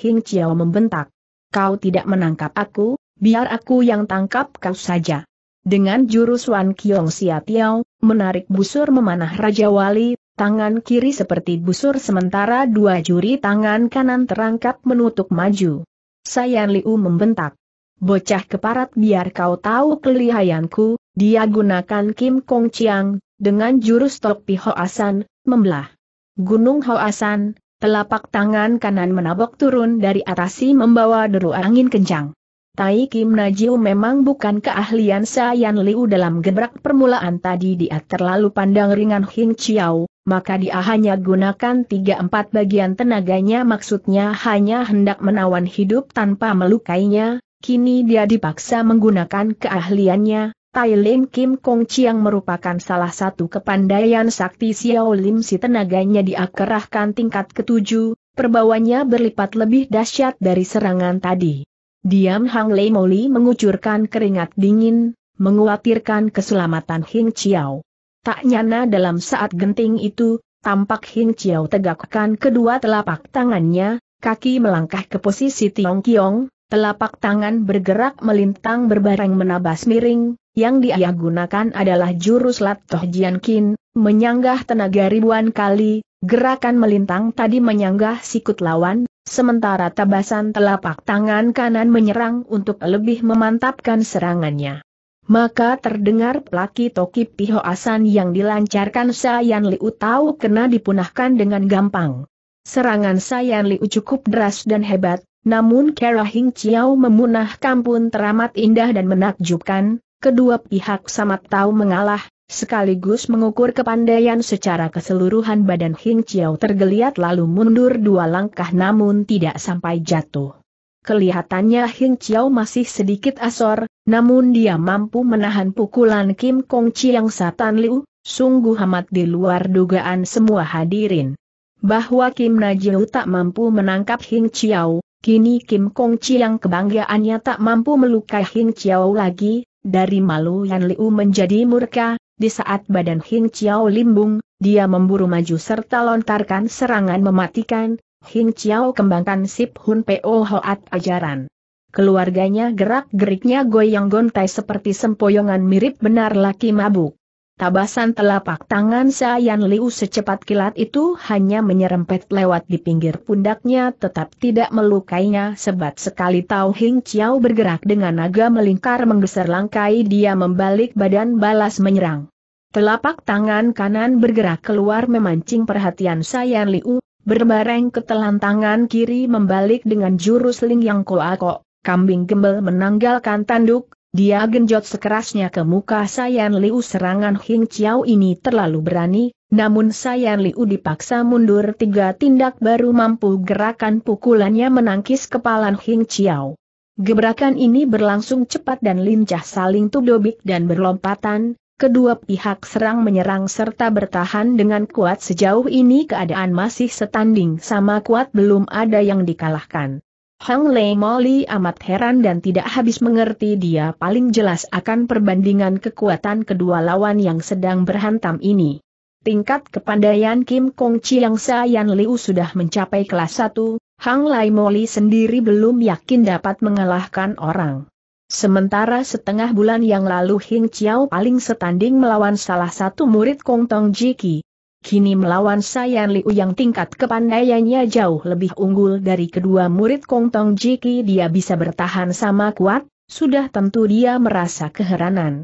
Hing Chiao membentak. Kau tidak menangkap aku, biar aku yang tangkap kau saja. Dengan jurus Wan Kiong Sia Tiao, menarik busur memanah Raja Wali, tangan kiri seperti busur sementara dua juri tangan kanan terangkap menutup maju. Sayan Liu membentak. Bocah keparat biar kau tahu kelihayanku, dia gunakan Kim Kong Chiang, dengan jurus topi Hoasan, membelah. Gunung Hoasan, telapak tangan kanan menabok turun dari atas si membawa deru angin kencang. Tai Kim Najiu memang bukan keahlian Sayan Liu dalam gebrak permulaan tadi dia terlalu pandang ringan Hing Chiao, maka dia hanya gunakan tiga empat bagian tenaganya maksudnya hanya hendak menawan hidup tanpa melukainya, kini dia dipaksa menggunakan keahliannya. Tai Lin Kim Kong Chiang merupakan salah satu kepandaian sakti Xiao Lim si tenaganya diakerahkan tingkat ketujuh, perbawanya berlipat lebih dahsyat dari serangan tadi. Diam Hang Lei Moli mengucurkan keringat dingin, menguatirkan keselamatan Hing Chiao. Tak nyana dalam saat genting itu, tampak Hing Chiao tegakkan kedua telapak tangannya, kaki melangkah ke posisi Tiong Kiong, Telapak tangan bergerak melintang berbareng menabas miring, yang dia gunakan adalah jurus Lat Toh Jian Kin, menyanggah tenaga ribuan kali, gerakan melintang tadi menyanggah sikut lawan, sementara tabasan telapak tangan kanan menyerang untuk lebih memantapkan serangannya. Maka terdengar pelaki Toki Piho Asan yang dilancarkan Sayan Liu tahu kena dipunahkan dengan gampang. Serangan Sayan Liu cukup deras dan hebat, namun kera Hing Chiao memunah kampun teramat indah dan menakjubkan, kedua pihak sama tahu mengalah, sekaligus mengukur kepandaian secara keseluruhan badan Hing Chiao tergeliat lalu mundur dua langkah namun tidak sampai jatuh. Kelihatannya Hing Chiao masih sedikit asor, namun dia mampu menahan pukulan Kim Kong yang Satan Liu, sungguh amat di luar dugaan semua hadirin. Bahwa Kim Najiu tak mampu menangkap Hing Chiao, Kini Kim Kong Chi yang kebanggaannya tak mampu melukai Hing Chiao lagi, dari malu Yan Liu menjadi murka, di saat badan Hing Chiao limbung, dia memburu maju serta lontarkan serangan mematikan, Hing Chiao kembangkan Sip Hun Po Hoat ajaran. Keluarganya gerak-geriknya goyang gontai seperti sempoyongan mirip benar laki mabuk. Tabasan telapak tangan Sayan Liu secepat kilat itu hanya menyerempet lewat di pinggir pundaknya tetap tidak melukainya sebat sekali Tau Hing Chiao bergerak dengan naga melingkar menggeser langkai dia membalik badan balas menyerang. Telapak tangan kanan bergerak keluar memancing perhatian Sayan Liu, berbareng ketelan tangan kiri membalik dengan jurus Ling Yang Koako, kambing gembel menanggalkan tanduk, dia genjot sekerasnya ke muka Sayan Liu serangan Hing Chiao ini terlalu berani, namun Sayan Liu dipaksa mundur tiga tindak baru mampu gerakan pukulannya menangkis kepalan Hing Chiao. Gebrakan ini berlangsung cepat dan lincah saling tudobik dan berlompatan, Kedua pihak serang menyerang serta bertahan dengan kuat sejauh ini keadaan masih setanding sama kuat belum ada yang dikalahkan. Hang Lei Moli amat heran dan tidak habis mengerti dia paling jelas akan perbandingan kekuatan kedua lawan yang sedang berhantam ini. Tingkat kepandaian Kim Kong Chi yang Sayan Liu sudah mencapai kelas 1, Hang Lai Moli sendiri belum yakin dapat mengalahkan orang. Sementara setengah bulan yang lalu Hing Chiao paling setanding melawan salah satu murid Kong Tong Jiki, Kini melawan Sayan Liu yang tingkat kepandaiannya jauh lebih unggul dari kedua murid Kong Tong Jiki dia bisa bertahan sama kuat, sudah tentu dia merasa keheranan.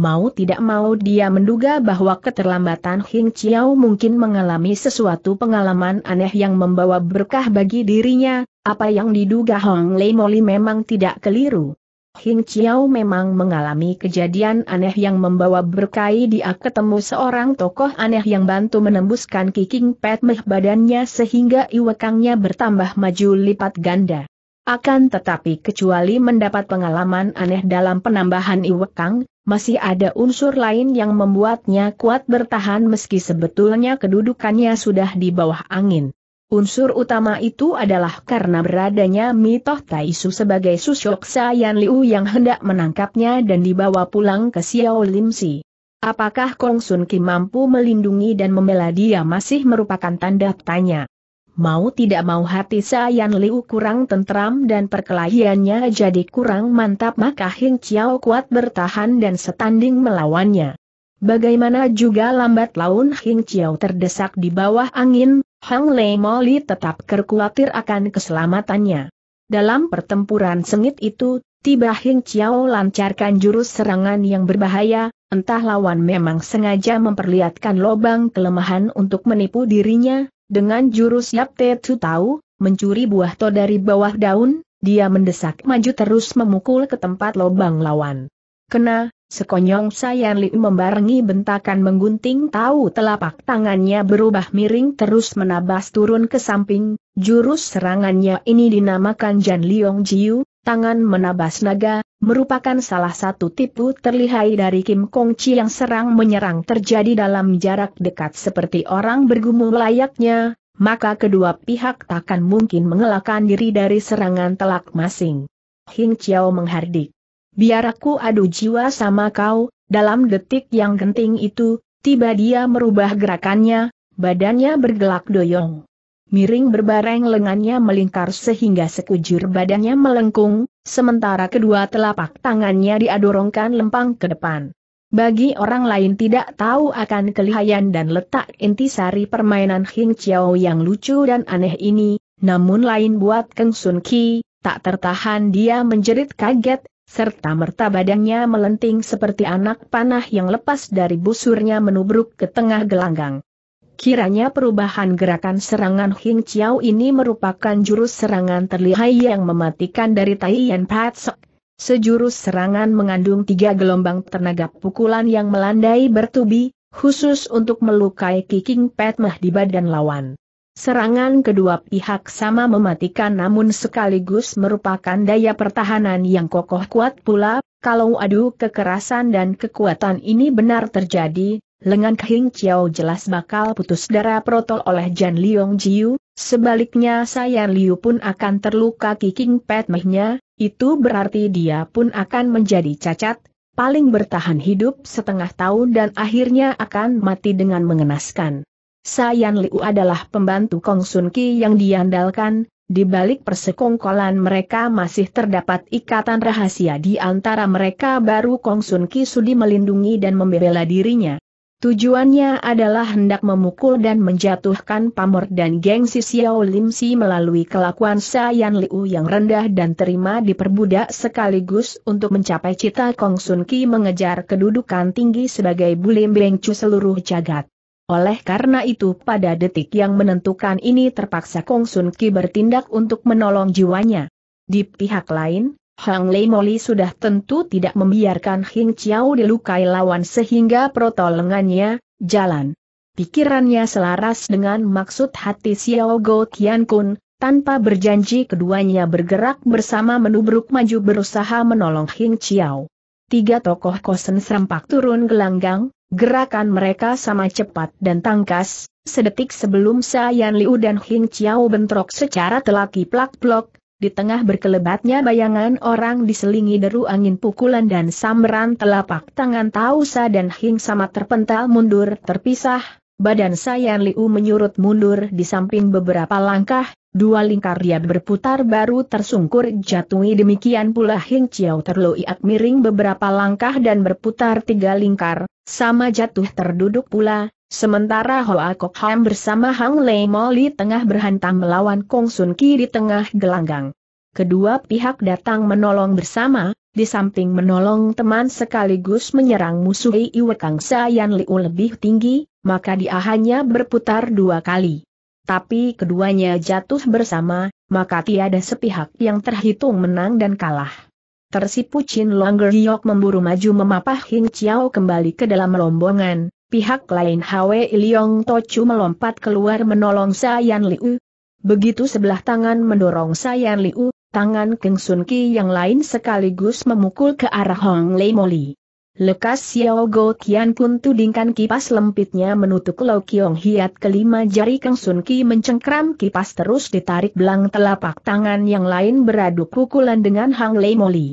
Mau tidak mau dia menduga bahwa keterlambatan Hing Chiao mungkin mengalami sesuatu pengalaman aneh yang membawa berkah bagi dirinya, apa yang diduga Hong Lei Moli memang tidak keliru. Hing Chiao memang mengalami kejadian aneh yang membawa berkai dia ketemu seorang tokoh aneh yang bantu menembuskan kiking pet meh badannya sehingga iwekangnya bertambah maju lipat ganda. Akan tetapi kecuali mendapat pengalaman aneh dalam penambahan iwekang, masih ada unsur lain yang membuatnya kuat bertahan meski sebetulnya kedudukannya sudah di bawah angin. Unsur utama itu adalah karena beradanya Mitoh Taisu sebagai susyoksa Yan Liu yang hendak menangkapnya dan dibawa pulang ke Xiao Limsi. Apakah Kong Sun Ki mampu melindungi dan membela dia masih merupakan tanda tanya. Mau tidak mau hati Sayan Liu kurang tentram dan perkelahiannya jadi kurang mantap maka Hing Chiao kuat bertahan dan setanding melawannya. Bagaimana juga lambat laun Hing Chiao terdesak di bawah angin, Hang Lei Moli tetap kerkuatir akan keselamatannya. Dalam pertempuran sengit itu, tiba Hing Chiao lancarkan jurus serangan yang berbahaya, entah lawan memang sengaja memperlihatkan lobang kelemahan untuk menipu dirinya, dengan jurus Yap Te Tu Tau, mencuri buah to dari bawah daun, dia mendesak maju terus memukul ke tempat lobang lawan. Kena, Sekonyong Sayan Li membarengi bentakan menggunting tahu telapak tangannya berubah miring terus menabas turun ke samping, jurus serangannya ini dinamakan Jan Liong Jiu, tangan menabas naga, merupakan salah satu tipu terlihai dari Kim Kong Chi yang serang menyerang terjadi dalam jarak dekat seperti orang bergumul layaknya, maka kedua pihak takkan mungkin mengelakkan diri dari serangan telak masing. Hing Chiao menghardik biar aku adu jiwa sama kau, dalam detik yang genting itu, tiba dia merubah gerakannya, badannya bergelak doyong. Miring berbareng lengannya melingkar sehingga sekujur badannya melengkung, sementara kedua telapak tangannya diadorongkan lempang ke depan. Bagi orang lain tidak tahu akan kelihayan dan letak intisari permainan Hing Chiao yang lucu dan aneh ini, namun lain buat Keng Sun Ki, tak tertahan dia menjerit kaget, serta merta badannya melenting seperti anak panah yang lepas dari busurnya menubruk ke tengah gelanggang. Kiranya perubahan gerakan serangan Hing Chiao ini merupakan jurus serangan terlihai yang mematikan dari Tai Pat Patsok. Sejurus serangan mengandung tiga gelombang tenaga pukulan yang melandai bertubi, khusus untuk melukai Kiking Mah di badan lawan. Serangan kedua pihak sama mematikan namun sekaligus merupakan daya pertahanan yang kokoh kuat pula, kalau adu kekerasan dan kekuatan ini benar terjadi, lengan Kehing Chiao jelas bakal putus darah protol oleh Jan Liong Jiu, sebaliknya Sayan Liu pun akan terluka kiking pet mehnya, itu berarti dia pun akan menjadi cacat, paling bertahan hidup setengah tahun dan akhirnya akan mati dengan mengenaskan. Sayan Liu adalah pembantu Kong Sun Ki yang diandalkan, di balik persekongkolan mereka masih terdapat ikatan rahasia di antara mereka baru Kong Sun Ki sudi melindungi dan membela dirinya. Tujuannya adalah hendak memukul dan menjatuhkan pamor dan gengsi Xiao Lim Si melalui kelakuan Sayan Liu yang rendah dan terima diperbudak sekaligus untuk mencapai cita Kong Sun Ki mengejar kedudukan tinggi sebagai Bulim Bengcu seluruh jagat. Oleh karena itu pada detik yang menentukan ini terpaksa Kong Sun Ki bertindak untuk menolong jiwanya. Di pihak lain, Hang Lei Moli sudah tentu tidak membiarkan Hing Chiao dilukai lawan sehingga protolengannya, jalan. Pikirannya selaras dengan maksud hati Xiao Go Tian Kun, tanpa berjanji keduanya bergerak bersama menubruk maju berusaha menolong Hing Chiao. Tiga tokoh kosen serempak turun gelanggang, Gerakan mereka sama cepat dan tangkas, sedetik sebelum Sayan Liu dan Hing Chiao bentrok secara telaki plak-plok, di tengah berkelebatnya bayangan orang diselingi deru angin pukulan dan samberan telapak tangan Tausa dan Hing sama terpental mundur terpisah, Badan Sayan Liu menyurut mundur di samping beberapa langkah, dua lingkar dia berputar baru tersungkur jatuhi demikian pula Hing Chiao terloiak miring beberapa langkah dan berputar tiga lingkar, sama jatuh terduduk pula, Sementara Hoa Kok Ham bersama Hang Lei Mo tengah berhantam melawan Kong Sun Ki di tengah gelanggang. Kedua pihak datang menolong bersama, di samping menolong teman sekaligus menyerang musuh Kang Sayan Liu lebih tinggi, maka dia hanya berputar dua kali. Tapi keduanya jatuh bersama, maka tiada sepihak yang terhitung menang dan kalah. Tersipu Chin Longer Yok memburu maju memapah Hing Chiao kembali ke dalam rombongan, pihak lain Hwe Iliong Tochu melompat keluar menolong Sayan Liu. Begitu sebelah tangan mendorong Sayan Liu, tangan Keng Sun Ki yang lain sekaligus memukul ke arah Hong Lei Moli. Lekas Xiao Go Tian Kun tudingkan kipas lempitnya menutup Lo Kiong Hiat kelima jari Kang Sun Ki mencengkram kipas terus ditarik belang telapak tangan yang lain beradu pukulan dengan Hong Lei Moli.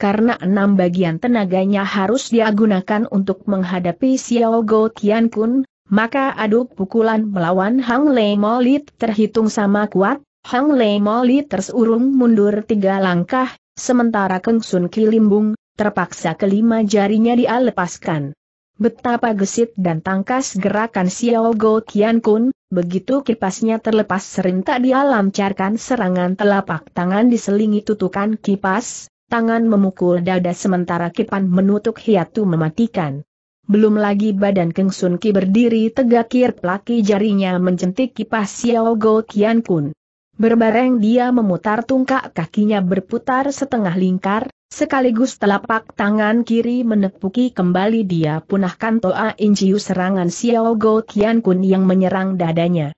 Karena enam bagian tenaganya harus dia untuk menghadapi Xiao Go Tian Kun, maka adu pukulan melawan Hang Lei Moli terhitung sama kuat, Hang Lei Moli tersurung mundur tiga langkah, sementara Keng Sun Kilimbung, terpaksa kelima jarinya dia lepaskan. Betapa gesit dan tangkas gerakan Xiao Go Qian Kun, begitu kipasnya terlepas serintak dia lancarkan serangan telapak tangan diselingi tutukan kipas, tangan memukul dada sementara kipan menutup hiatu mematikan. Belum lagi badan Keng Sun Ki berdiri tegakir pelaki jarinya mencentik kipas Xiao Go Qian Kun. Berbareng dia memutar tungkak kakinya berputar setengah lingkar, sekaligus telapak tangan kiri menepuki kembali dia punahkan Toa Injiu serangan Xiao Go Tian Kun yang menyerang dadanya.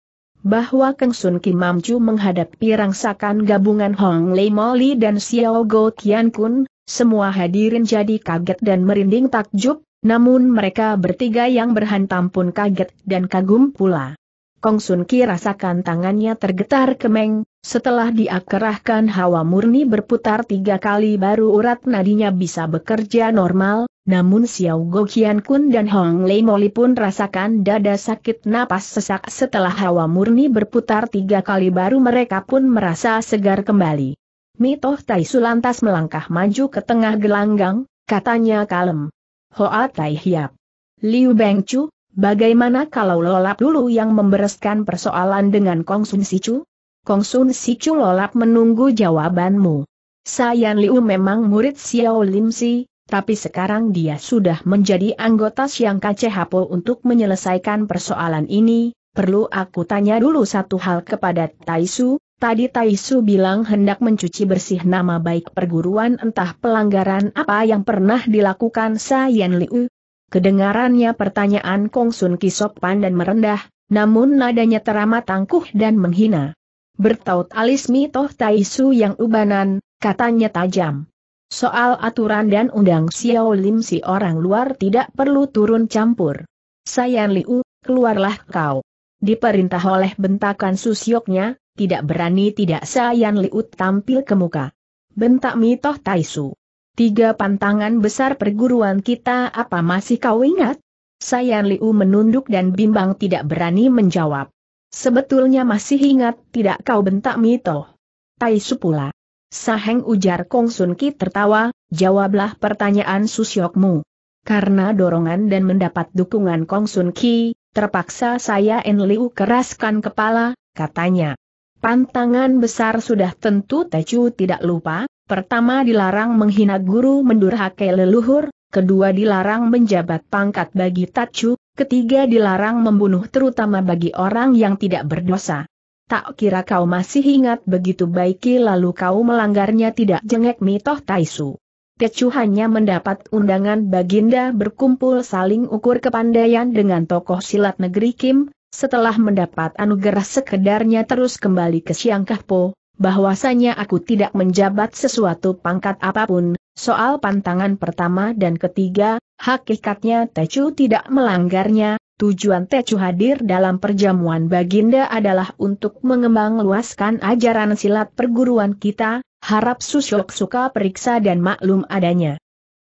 Bahwa Keng Sun Kim Mamcu menghadapi rangsakan gabungan Hong Lei Moli dan Xiao Go Tian Kun, semua hadirin jadi kaget dan merinding takjub, namun mereka bertiga yang berhantam pun kaget dan kagum pula. Kong Sun Ki rasakan tangannya tergetar kemeng, setelah dia hawa murni berputar tiga kali baru urat nadinya bisa bekerja normal, namun Xiao Go Kian Kun dan Hong Lei Moli pun rasakan dada sakit napas sesak setelah hawa murni berputar tiga kali baru mereka pun merasa segar kembali. Mitoh Tai sulantas melangkah maju ke tengah gelanggang, katanya kalem. Hoa Tai Hiap. Liu Beng Chu, Bagaimana kalau Lolap dulu yang membereskan persoalan dengan Kong Kongsun Kong Kongsun Sichu Lolap menunggu jawabanmu. Sayan Liu memang murid Xiao Lim Si, tapi sekarang dia sudah menjadi anggota Siang Kacehapo untuk menyelesaikan persoalan ini, perlu aku tanya dulu satu hal kepada Taisu, Tadi Taisu bilang hendak mencuci bersih nama baik perguruan entah pelanggaran apa yang pernah dilakukan Sayan Liu, Kedengarannya pertanyaan Kong Sun Ki sopan dan merendah, namun nadanya teramat tangkuh dan menghina. Bertaut alis mitoh su yang ubanan, katanya tajam. Soal aturan dan undang Xiao Lim si orang luar tidak perlu turun campur. Sayan Liu, keluarlah kau. Diperintah oleh bentakan susyoknya, tidak berani tidak Sayan Liu tampil ke muka. Bentak mitoh su. Tiga pantangan besar perguruan kita apa masih kau ingat? Sayan Liu menunduk dan bimbang tidak berani menjawab. Sebetulnya masih ingat tidak kau bentak Mito. Tai Su pula. Saheng ujar Kong Sun Ki tertawa, jawablah pertanyaan susyokmu. Karena dorongan dan mendapat dukungan Kong Sun Ki, terpaksa saya En Liu keraskan kepala, katanya. Pantangan besar sudah tentu Tecu tidak lupa, Pertama dilarang menghina guru mendurhakai leluhur, kedua dilarang menjabat pangkat bagi tacu, ketiga dilarang membunuh terutama bagi orang yang tidak berdosa. Tak kira kau masih ingat begitu baiki lalu kau melanggarnya tidak jengek mitoh taisu. Tecu hanya mendapat undangan Baginda berkumpul saling ukur kepandaian dengan tokoh silat negeri Kim, setelah mendapat anugerah sekedarnya terus kembali ke Siangkahpo, bahwasanya aku tidak menjabat sesuatu pangkat apapun, soal pantangan pertama dan ketiga, hakikatnya Tecu tidak melanggarnya, tujuan Tecu hadir dalam perjamuan Baginda adalah untuk mengembang luaskan ajaran silat perguruan kita, harap Susyok suka periksa dan maklum adanya.